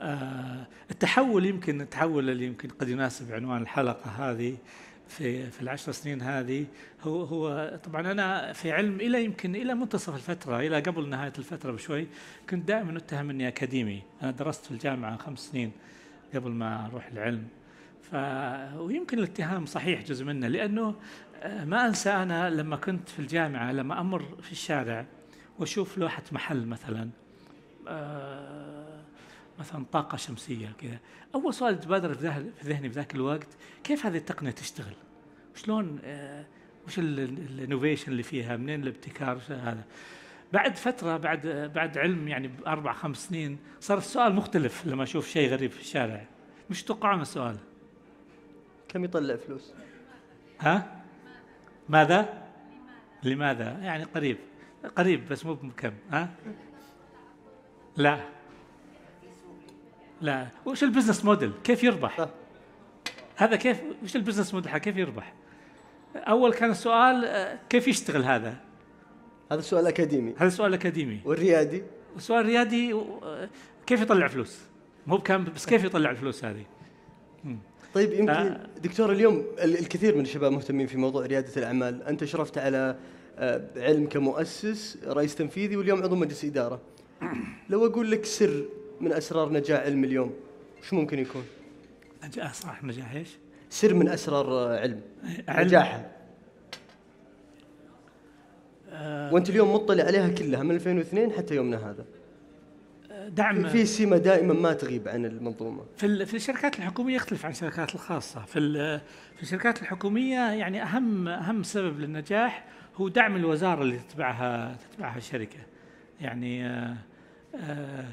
Speaker 3: آه، التحول يمكن التحول اللي يمكن قد يناسب عنوان الحلقه هذه في في العشر سنين هذه هو هو طبعا انا في علم الى يمكن الى منتصف الفتره الى قبل نهايه الفتره بشوي كنت دائما اتهم اني اكاديمي انا درست في الجامعه خمس سنين قبل ما اروح العلم ف ويمكن الاتهام صحيح جزء منه لانه آه، ما انسى انا لما كنت في الجامعه لما امر في الشارع واشوف لوحه محل مثلا أه مثلا طاقة شمسية كذا أول سؤال تبادر في ذهني بذاك الوقت كيف هذه التقنية تشتغل؟ شلون آه وش الانوفيشن اللي فيها؟ منين الابتكار؟ هذا؟ بعد فترة بعد بعد علم يعني بأربع خمس سنين صار السؤال مختلف لما أشوف شيء غريب في الشارع مش توقعون السؤال
Speaker 2: كم يطلع فلوس؟
Speaker 3: ها؟ ماذا؟ لماذا؟ يعني قريب قريب بس مو بكم ها؟ لا لا وش البزنس موديل كيف يربح هذا كيف وش البزنس موديل كيف يربح اول كان السؤال آه، كيف يشتغل هذا هذا سؤال اكاديمي هذا سؤال اكاديمي والريادي السؤال الريادي آه، كيف يطلع فلوس مو كان بس كيف يطلع الفلوس هذه طيب يمكن آه. دكتور
Speaker 2: اليوم الكثير من الشباب مهتمين في موضوع رياده الاعمال انت شرفت على آه، علم كمؤسس رئيس تنفيذي واليوم عضو مجلس اداره *clears throat* لو اقول لك سر من اسرار نجاح علم اليوم وش ممكن يكون؟
Speaker 3: نجاح صح نجاح ايش؟
Speaker 2: سر من اسرار علم, علم. نجاحه آه. وانت اليوم مطلع عليها كلها من 2002 حتى يومنا هذا آه، دعم في سمه دائما ما تغيب عن المنظومه
Speaker 3: في في الشركات الحكوميه يختلف عن الشركات الخاصه في في الشركات الحكوميه يعني اهم اهم سبب للنجاح هو دعم الوزاره اللي تتبعها تتبعها الشركه يعني آآ آه، آآ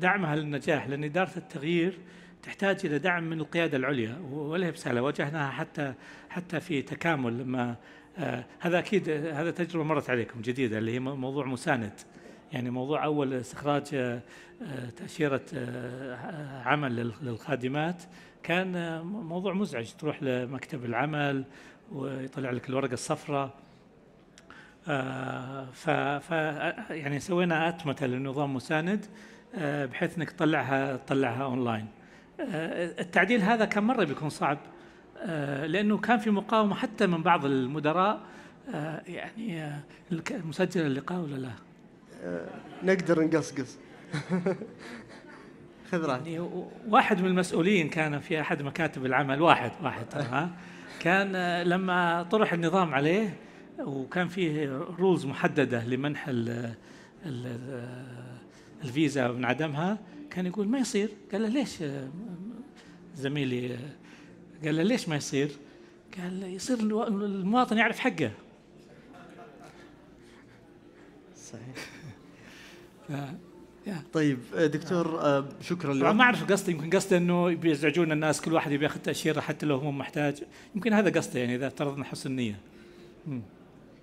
Speaker 3: دعمها للنجاح لأن إدارة التغيير تحتاج إلى دعم من القيادة العليا ولا هي بسهلة واجهناها حتى حتى في تكامل لما آه، هذا أكيد هذا تجربة مرت عليكم جديدة اللي هي موضوع مساند يعني موضوع أول استخراج آه، آه، تأشيرة عمل للخادمات كان موضوع مزعج تروح لمكتب العمل ويطلع لك الورقة الصفراء ف يعني سوينا اتمته للنظام مساند آه، بحيث انك تطلعها تطلعها اونلاين آه، التعديل هذا كان مره بيكون صعب آه، لانه كان في مقاومه حتى من بعض المدراء يعني مسجل اللقاء ولا لا؟
Speaker 2: نقدر نقصقص
Speaker 3: *laughs* خذ راحتك يعني واحد من المسؤولين كان في احد مكاتب العمل واحد واحد ها كان لما طرح النظام عليه وكان فيه رولز محدده لمنح الـ الـ الفيزا من عدمها كان يقول ما يصير قال له ليش زميلي قال له ليش ما يصير قال يصير المواطن يعرف حقه
Speaker 2: صحيح طيب دكتور آه، شكرا لك ما اعرف
Speaker 3: قصدي يمكن قصدي انه بيزعجون الناس كل واحد يبي ياخذ تاشيره حتى لو هو محتاج يمكن هذا قصدي يعني اذا افترضنا حسن النيه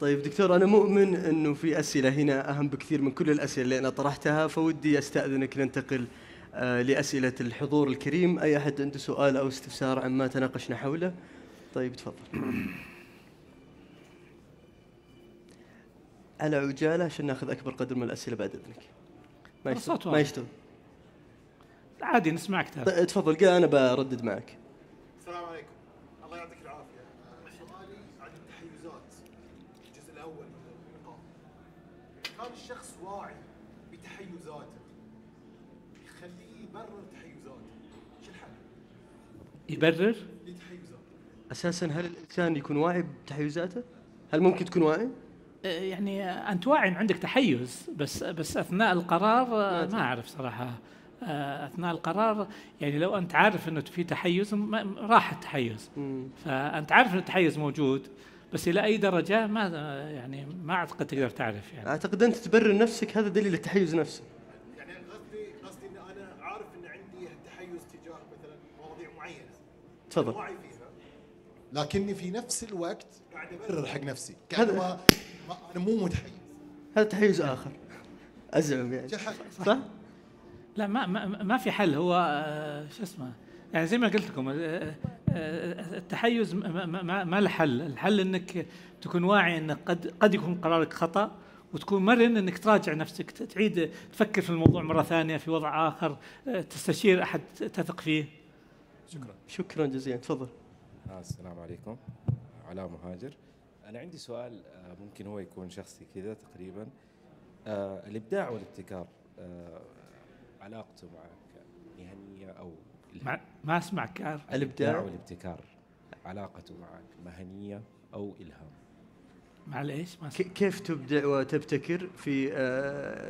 Speaker 2: طيب دكتور انا مؤمن انه في اسئله هنا اهم بكثير من كل الاسئله اللي انا طرحتها فودي استاذنك ننتقل آه، لاسئله الحضور الكريم اي احد عنده سؤال او استفسار عما تناقشنا حوله طيب تفضل على عجاله عشان ناخذ اكبر قدر من الاسئله بعد اذنك ما يشتغل ما يشتغل عادي نسمعك ترى تفضل انا بردد معك
Speaker 3: يبرر اساسا هل الانسان يكون واعي بتحيزاته؟ هل ممكن تكون واعي؟ أه، يعني انت واعي ان عندك تحيز بس بس اثناء القرار أه، ما اعرف صراحه أه، اثناء القرار يعني لو انت عارف انه في تحيز راح التحيز فانت عارف ان التحيز موجود بس الى اي درجه ما يعني ما اعتقد تقدر تعرف يعني
Speaker 2: اعتقد انت تبرر نفسك هذا دليل التحيز نفسه تفضل
Speaker 3: لكني في نفس الوقت قاعد ابرر حق نفسي هذا انا مو متحيز هذا تحيز اخر ازعم يعني صح؟ لا ما ما في حل هو آه، شو اسمه يعني زي ما قلت لكم آه، آه، التحيز ما, ما له حل، الحل انك تكون واعي انك قد قد يكون قرارك خطا وتكون مرن انك تراجع نفسك تعيد تفكر في الموضوع مره ثانيه في وضع اخر تستشير احد تثق فيه شكرا شكرا جزيلا تفضل آه، السلام عليكم علاء مهاجر انا عندي سؤال آه، ممكن هو يكون شخصي كذا تقريبا آه، الابداع والابتكار علاقته معك مهنيه او ما, ما اسمعك الابداع والابتكار علاقته معك مهنيه او الهام
Speaker 2: معليش ما كيف تبدع وتبتكر في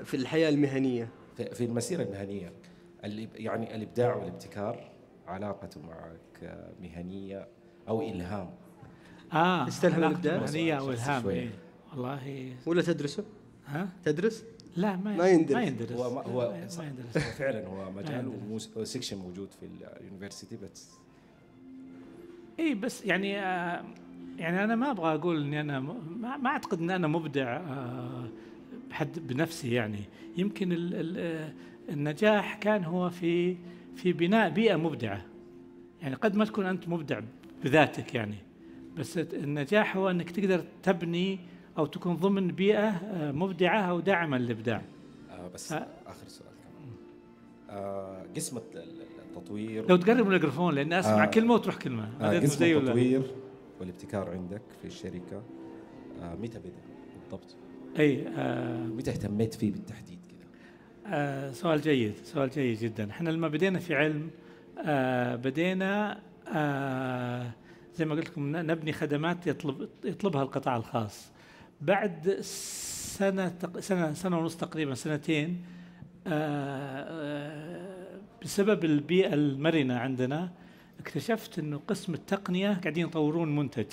Speaker 2: في الحياه المهنيه في المسيره
Speaker 3: المهنيه يعني الابداع والابتكار علاقته معك آه، مهنيه او الهام اه استلهم الابداع مهنيه او الهام إيه. والله ولا تدرسه؟ ها؟ تدرس؟ لا ما, ما يندرس ما يندرس هو ما هو ما يندرس فعلا هو مجال وسكشن موجود في اليونيفرسيتي بس اي بس يعني آه يعني انا ما ابغى اقول اني انا ما, ما اعتقد ان انا مبدع آه بحد بنفسي يعني يمكن ال آه، النجاح كان هو في في بناء بيئة مبدعة يعني قد ما تكون أنت مبدع بذاتك يعني بس النجاح هو أنك تقدر تبني أو تكون ضمن بيئة آه، مبدعة أو داعمة للإبداع آه بس ف... آه. آخر سؤال كمان آه قسم التطوير لو تقرب الميكروفون لأن أسمع آه كلمة وتروح كلمة آه قسم التطوير والابتكار عندك في الشركة آه متى بدأ بالضبط؟
Speaker 1: أي آه
Speaker 3: متى اهتميت فيه بالتحديد؟ آه، سؤال جيد سؤال جيد جدا احنا لما بدينا في علم آه بدينا آه زي ما قلت لكم نبني خدمات يطلب يطلبها القطاع الخاص بعد سنة سنة سنة ونص تقريبا سنتين آه، آه، بسبب البيئة المرنة عندنا اكتشفت انه قسم التقنية قاعدين يطورون منتج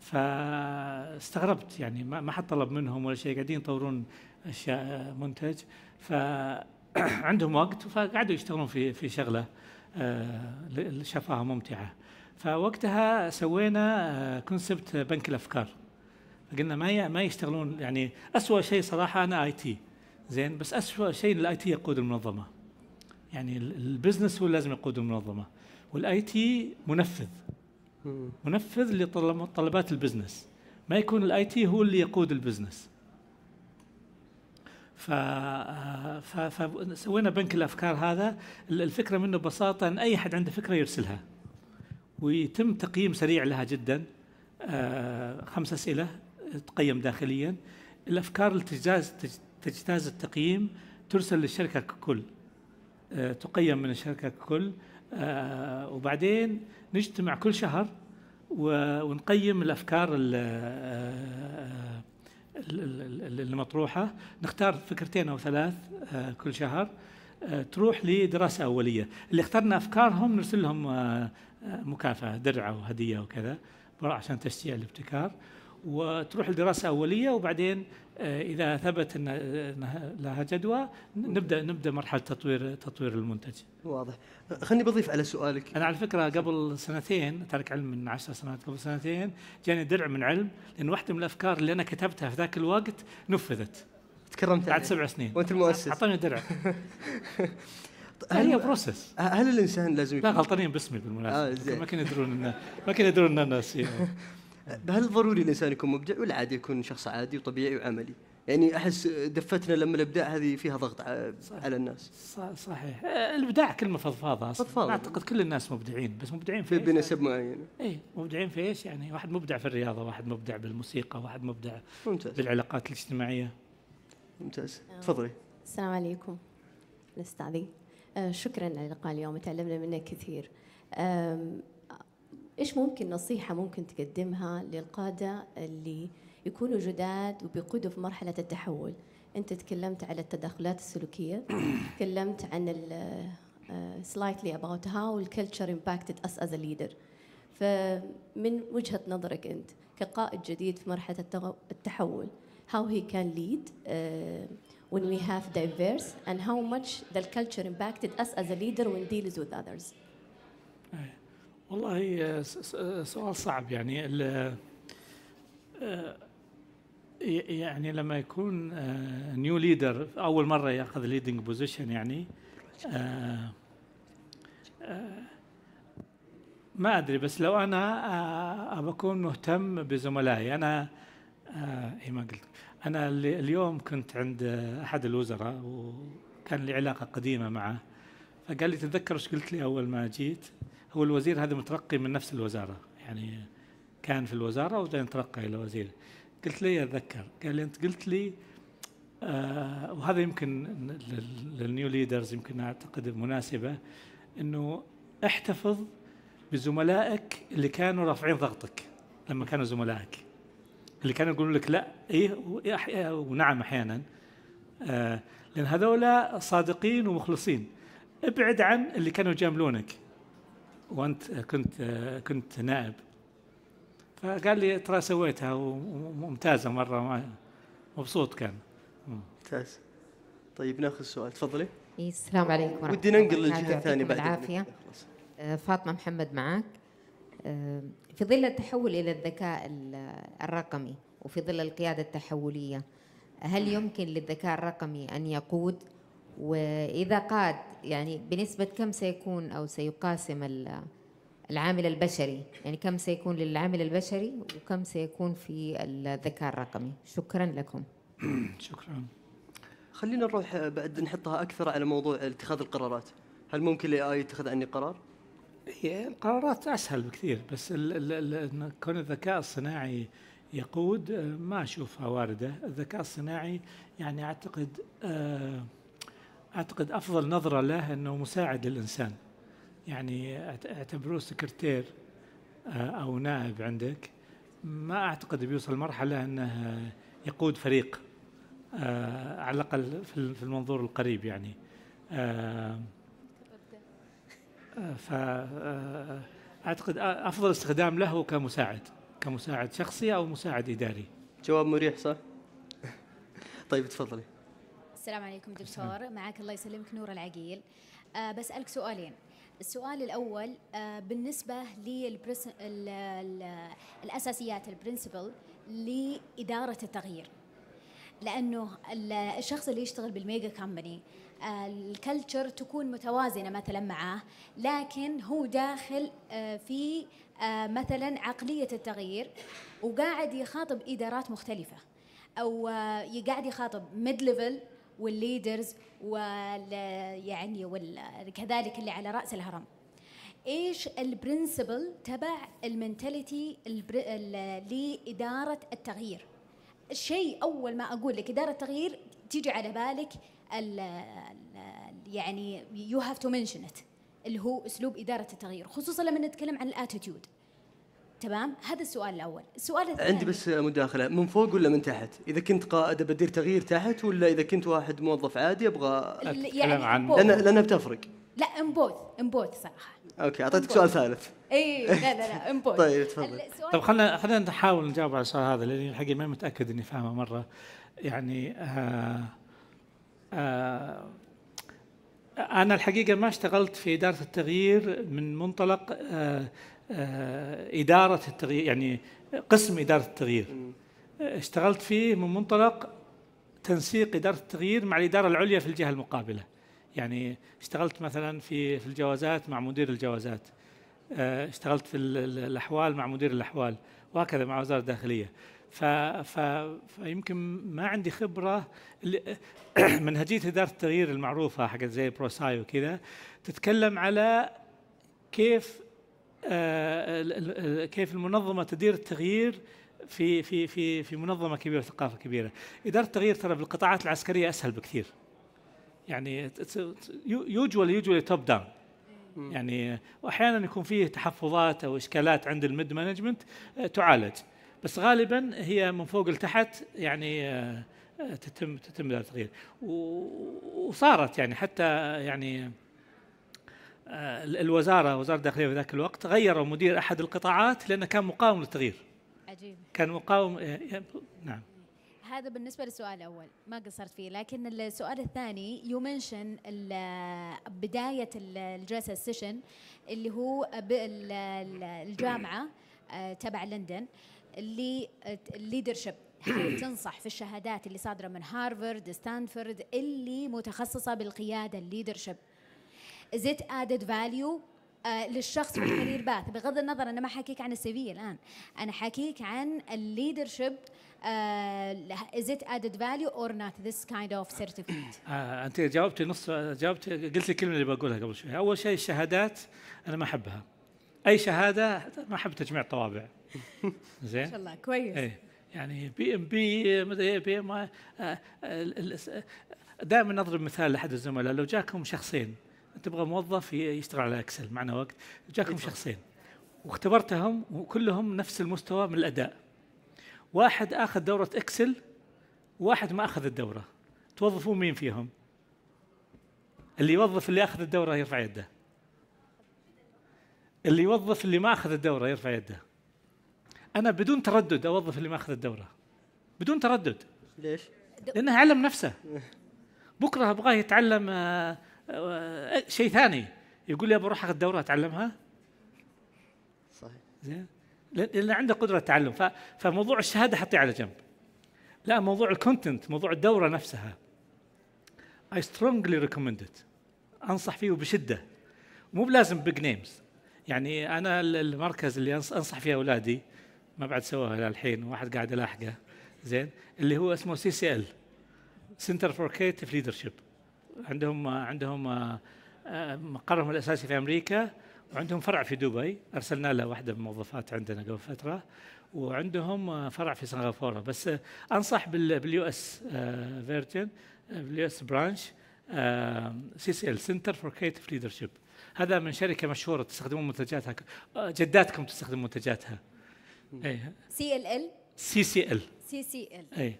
Speaker 3: فاستغربت يعني ما حد طلب منهم ولا شيء قاعدين يطورون اشياء آه، منتج فعندهم *clears throat* وقت فقعدوا يشتغلون في في شغله آه، شافوها ممتعه فوقتها سوينا كونسبت آه، بنك الافكار قلنا ما ما يشتغلون يعني اسوء شيء صراحه انا اي تي زين بس اسوء شيء الاي تي يقود المنظمه يعني البزنس هو لازم يقود المنظمه والاي تي منفذ منفذ لطلبات البزنس ما يكون الاي تي هو اللي يقود البزنس فسوينا بنك الافكار هذا الفكره منه ببساطه ان اي حد عنده فكره يرسلها ويتم تقييم سريع لها جدا آه، خمس اسئله تقيم داخليا الافكار اللي تجتاز تجتاز التقييم ترسل للشركه ككل آه، تقيم من الشركه ككل آه، وبعدين نجتمع كل شهر ونقيم الافكار المطروحه نختار فكرتين او ثلاث آه، كل شهر آه، تروح لدراسه اوليه اللي اخترنا افكارهم نرسل لهم آه، مكافاه درعة وهديه وكذا عشان تشجيع الابتكار وتروح لدراسه اوليه وبعدين آه، اذا ثبت ان لها جدوى نبدا نبدا مرحله تطوير تطوير المنتج. واضح. خليني بضيف على سؤالك. انا على فكره قبل سنتين ترك علم من 10 سنوات قبل سنتين جاني درع من علم لان واحده من الافكار اللي انا كتبتها في ذاك الوقت نفذت. تكرمت بعد سبع سنين. وانت المؤسس. اعطاني درع. هل *laughs* طيب، هي بروسس هل الانسان لازم يكون لا غلطانين باسمي بالمناسبه آه ما كانوا يدرون ما كانوا يدرون
Speaker 2: ان انا *laughs* هل ضروري الانسان يكون مبدع ولا عادي يكون شخص عادي وطبيعي وعملي؟ يعني احس دفتنا لما الابداع هذه فيها ضغط على الناس
Speaker 3: صحيح آه، الابداع كلمه فضفاضه اصلا فضفاضة. اعتقد كل الناس مبدعين بس مبدعين في بنسب يعني؟ معينه اي مبدعين في ايش يعني واحد مبدع في الرياضه واحد مبدع بالموسيقى واحد مبدع ممتاز. بالعلاقات الاجتماعيه ممتاز تفضلي
Speaker 1: السلام عليكم الاستاذي آه، شكرا على اللقاء اليوم تعلمنا منك كثير إيش ممكن نصيحة ممكن تقدمها للقادة اللي يكونوا جداد وبيقودوا في مرحلة التحول أنت تكلمت على التدخلات السلوكية *coughs* تكلمت عن سلايتلي اباوت هاو الكلتشر امباكتد us as a ليدر فمن وجهة نظرك أنت كقائد جديد في مرحلة التحول هاو هي كان ليد when we have diverse and how much the culture impacted us as a leader when deals with others.
Speaker 3: والله آه، آه، سؤال صعب يعني آه، يعني لما يكون نيو ليدر اول مره ياخذ ليدنج بوزيشن يعني ما ادري بس لو انا بكون مهتم بزملائي انا اي ما قلت انا اليوم كنت عند احد الوزراء وكان لي علاقه قديمه معه فقال لي تتذكر ايش قلت لي اول ما جيت؟ هو الوزير هذا مترقي من نفس الوزاره يعني كان في الوزاره وبعدين ترقى الى وزير قلت لي اتذكر قال لي انت قلت لي آه وهذا يمكن للنيو ليدرز يمكن اعتقد مناسبه انه احتفظ بزملائك اللي كانوا رافعين ضغطك لما كانوا زملائك اللي كانوا يقولون لك لا ايه ونعم احيانا آه لان هذولا صادقين ومخلصين ابعد عن اللي كانوا يجاملونك وانت كنت كنت نائب فقال لي ترى سويتها وممتازه مره مبسوط كان
Speaker 2: ممتاز طيب ناخذ سؤال تفضلي
Speaker 1: السلام عليكم ورحمه الله ودي ننقل للجهه الثانيه بعد العافيه آه، فاطمه محمد معك آه، في ظل التحول الى الذكاء الرقمي وفي ظل القياده التحوليه هل يمكن للذكاء الرقمي ان يقود وإذا قاد يعني بنسبة كم سيكون أو سيقاسم العامل البشري يعني كم سيكون للعامل البشري وكم سيكون في الذكاء الرقمي شكرا لكم
Speaker 2: *clears throat* شكرا خلينا نروح آه، بعد نحطها أكثر على موضوع اتخاذ القرارات هل ممكن لآي يتخذ عني قرار؟
Speaker 3: هي القرارات اسهل بكثير بس الـ الـ كون الذكاء الصناعي يقود آه، ما اشوفها وارده، الذكاء الصناعي يعني اعتقد آه أعتقد أفضل نظرة له أنه مساعد للإنسان يعني اعتبروه سكرتير آه، أو نائب عندك ما أعتقد بيوصل مرحلة أنه يقود فريق آه، على الأقل في المنظور القريب يعني آه، فأعتقد أفضل استخدام له كمساعد كمساعد شخصي أو مساعد إداري جواب مريح صح؟ طيب تفضلي
Speaker 1: السلام عليكم دكتور معك الله يسلمك نور العقيل أه بسألك سؤالين السؤال الأول أه بالنسبة للأساسيات البرنسبل لإدارة التغيير لانه الشخص اللي يشتغل بالميجا كمباني الكلتشر آه، تكون متوازنه مثلا معاه لكن هو داخل آه، في آه، مثلا عقليه التغيير وقاعد يخاطب ادارات مختلفه او قاعد يخاطب ميد ليفل والليدرز وال يعني وكذلك اللي على راس الهرم ايش البرنسبل تبع المنتاليتي لاداره التغيير الشيء اول ما اقول لك اداره التغيير تيجي على بالك الـ الـ يعني يو هاف تو منشن اللي هو اسلوب اداره التغيير خصوصا لما نتكلم عن الاتيتيود تمام هذا السؤال الاول السؤال الثاني عندي
Speaker 2: بس مداخله من فوق ولا من تحت اذا كنت قائد بدير تغيير تحت ولا اذا كنت واحد موظف عادي ابغى يعني عن لان لان بتفرق
Speaker 1: لا ان بوث صراحه
Speaker 3: اوكي اعطيتك سؤال ثالث
Speaker 1: اي لا لا لا بوث *laughs* طيب
Speaker 3: تفضل طب خلينا خلينا نحاول نجاوب على السؤال هذا لاني الحقيقه ما متاكد اني فاهمه مره يعني آه آه انا الحقيقه ما اشتغلت في اداره التغيير من منطلق آه آه، إدارة التغيير يعني قسم إدارة التغيير اشتغلت فيه من منطلق تنسيق إدارة التغيير مع الإدارة العليا في الجهة المقابلة يعني اشتغلت مثلا في في الجوازات مع مدير الجوازات آه، اشتغلت في الأحوال مع مدير الأحوال وهكذا مع وزارة الداخلية ف... ف... فيمكن ما عندي خبرة *clears throat* منهجية إدارة التغيير المعروفة حقت زي بروساي وكذا تتكلم على كيف آه، كيف المنظمه تدير التغيير في في في في منظمه كبيره ثقافه كبيره اداره التغيير ترى بالقطاعات العسكريه اسهل بكثير يعني يوجوال يوجوال توب داون يعني واحيانا يكون فيه تحفظات او اشكالات عند الميد مانجمنت آه، تعالج بس غالبا هي من فوق لتحت يعني آه، تتم تتم التغيير وصارت يعني حتى يعني آه، الوزاره وزاره الداخليه في ذاك الوقت غيروا مدير احد القطاعات لانه كان مقاوم للتغيير عجيب كان مقاوم آه، نعم
Speaker 1: هذا بالنسبه للسؤال الاول ما قصرت فيه لكن السؤال الثاني يو منشن بدايه الجلسه السيشن اللي هو الجامعه آه، تبع لندن اللي الليدرشيب *coughs* تنصح في الشهادات اللي صادره من هارفرد ستانفورد اللي متخصصه بالقياده الليدرشيب از ات ادد فاليو للشخص في الكارير باث بغض النظر انا ما حاكيك عن السي في الان انا حاكيك عن الليدر شيب از ات ادد فاليو اور نوت ذس كايند اوف سيرتيفيكت
Speaker 3: انت جاوبتي نص جاوبتي قلت الكلمه اللي بقولها قبل شوي اول شيء الشهادات انا ما احبها اي شهاده ما احب تجميع طوابع *laughs* زين ما شاء
Speaker 1: الله كويس أي.
Speaker 3: يعني بي ام بي مدري بي إيه، ام آه، دائما نضرب مثال لاحد الزملاء لو جاكم شخصين تبغى موظف يشتغل على اكسل معنا وقت جاكم شخصين واختبرتهم وكلهم نفس المستوى من الاداء واحد اخذ دوره اكسل واحد ما اخذ الدوره توظفون مين فيهم اللي يوظف اللي اخذ الدوره يرفع يده اللي يوظف اللي ما اخذ الدوره يرفع يده انا بدون تردد اوظف اللي ما اخذ الدوره بدون تردد ليش لانه علم نفسه *laughs* بكره ابغاه يتعلم آه، أه، شيء ثاني يقول لي بروح اخذ دوره اتعلمها صحيح زين لان عنده قدره تعلم فموضوع الشهاده حطيه على جنب لا موضوع الكونتنت موضوع الدوره نفسها اي سترونجلي ريكومند انصح فيه بشده مو بلازم بيج نيمز يعني انا المركز اللي انصح فيه اولادي ما بعد سواها للحين واحد قاعد الاحقه زين اللي هو اسمه سي سي ال سنتر فور كريتف ليدرشيب عندهم عندهم آه، مقرهم الاساسي في امريكا وعندهم فرع في دبي ارسلنا له واحده من الموظفات عندنا قبل فتره وعندهم آه، فرع في سنغافوره بس آه، انصح باليو اس فيرجن باليو اس برانش سي سي ال سنتر فور كريتف ليدرشيب هذا من شركه مشهوره تستخدمون منتجاتها جداتكم تستخدم منتجاتها إيه.
Speaker 1: سي ال ال
Speaker 3: سي سي ال
Speaker 1: سي سي ال اي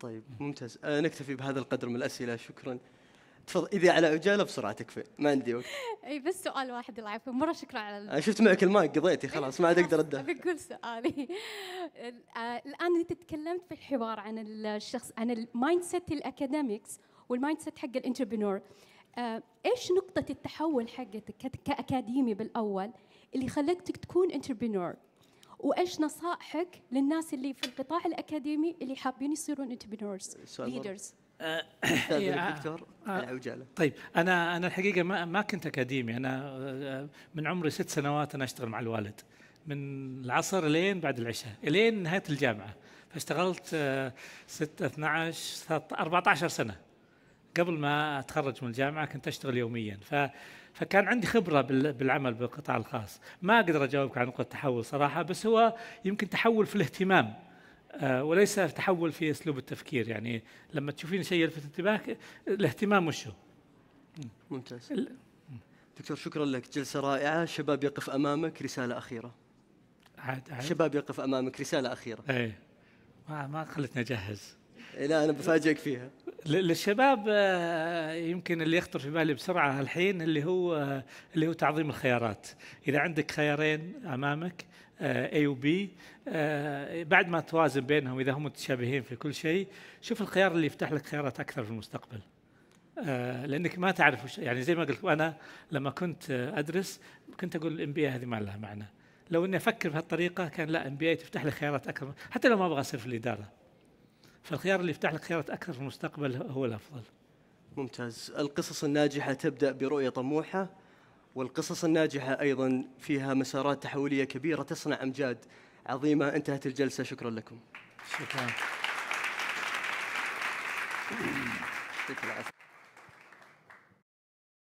Speaker 2: طيب ممتاز آه نكتفي بهذا القدر من الاسئله شكرا تفضل اذا على عجاله بسرعه تكفي ما عندي وقت
Speaker 1: *laughs* اي بس سؤال واحد الله يعافيك مره شكرا على ال... شفت معك
Speaker 2: المايك قضيتي خلاص ما عاد اقدر ادخل *laughs*
Speaker 1: بقول سؤالي *laughs* آه، الان انت تكلمت في الحوار عن الشخص عن المايند سيت الاكاديميكس والمايند سيت حق الانتربرنور آه، ايش نقطه التحول حقتك كاكاديمي بالاول اللي خلتك تكون انتربرنور وايش نصائحك للناس اللي في القطاع الاكاديمي اللي حابين يصيرون انتربرينورز آه، آه، ليدرز
Speaker 3: آه، دكتور طيب انا انا الحقيقه ما ما كنت اكاديمي انا من عمري ست سنوات انا اشتغل مع الوالد من العصر لين بعد العشاء لين نهايه الجامعه فاشتغلت 6 12 14 سنه قبل ما اتخرج من الجامعه كنت اشتغل يوميا ف فكان عندي خبرة بالعمل بالقطاع الخاص ما أقدر أجاوبك عن نقطة التحول صراحة بس هو يمكن تحول في الاهتمام آه، وليس تحول في أسلوب التفكير يعني لما تشوفين شيء يلفت انتباهك الاهتمام هو ممتاز ال...
Speaker 2: دكتور شكرا لك جلسة رائعة شباب يقف أمامك رسالة أخيرة عاد عاد. شباب يقف أمامك رسالة أخيرة
Speaker 3: أي ما ما خلتني أجهز إيه، لا أنا بفاجئك فيها للشباب آه، يمكن اللي يخطر في بالي بسرعه الحين اللي هو آه، اللي هو تعظيم الخيارات اذا عندك خيارين امامك اي آه، وبي بعد ما توازن بينهم اذا هم متشابهين في كل شيء شوف الخيار اللي يفتح لك خيارات اكثر في المستقبل لانك ما تعرف وش يعني زي ما قلت انا لما كنت ادرس كنت اقول الام بي هذه ما لها معنى لو اني افكر بهالطريقه كان لا ام بي اي تفتح لي خيارات اكثر حتى لو ما ابغى اصير في الاداره فالخيار اللي يفتح لك خيارات اكثر في المستقبل هو الافضل.
Speaker 2: ممتاز، القصص الناجحه تبدا برؤيه طموحه والقصص الناجحه ايضا فيها مسارات تحوليه كبيره تصنع امجاد عظيمه، انتهت الجلسه شكرا لكم.
Speaker 3: شكرا. شكرا.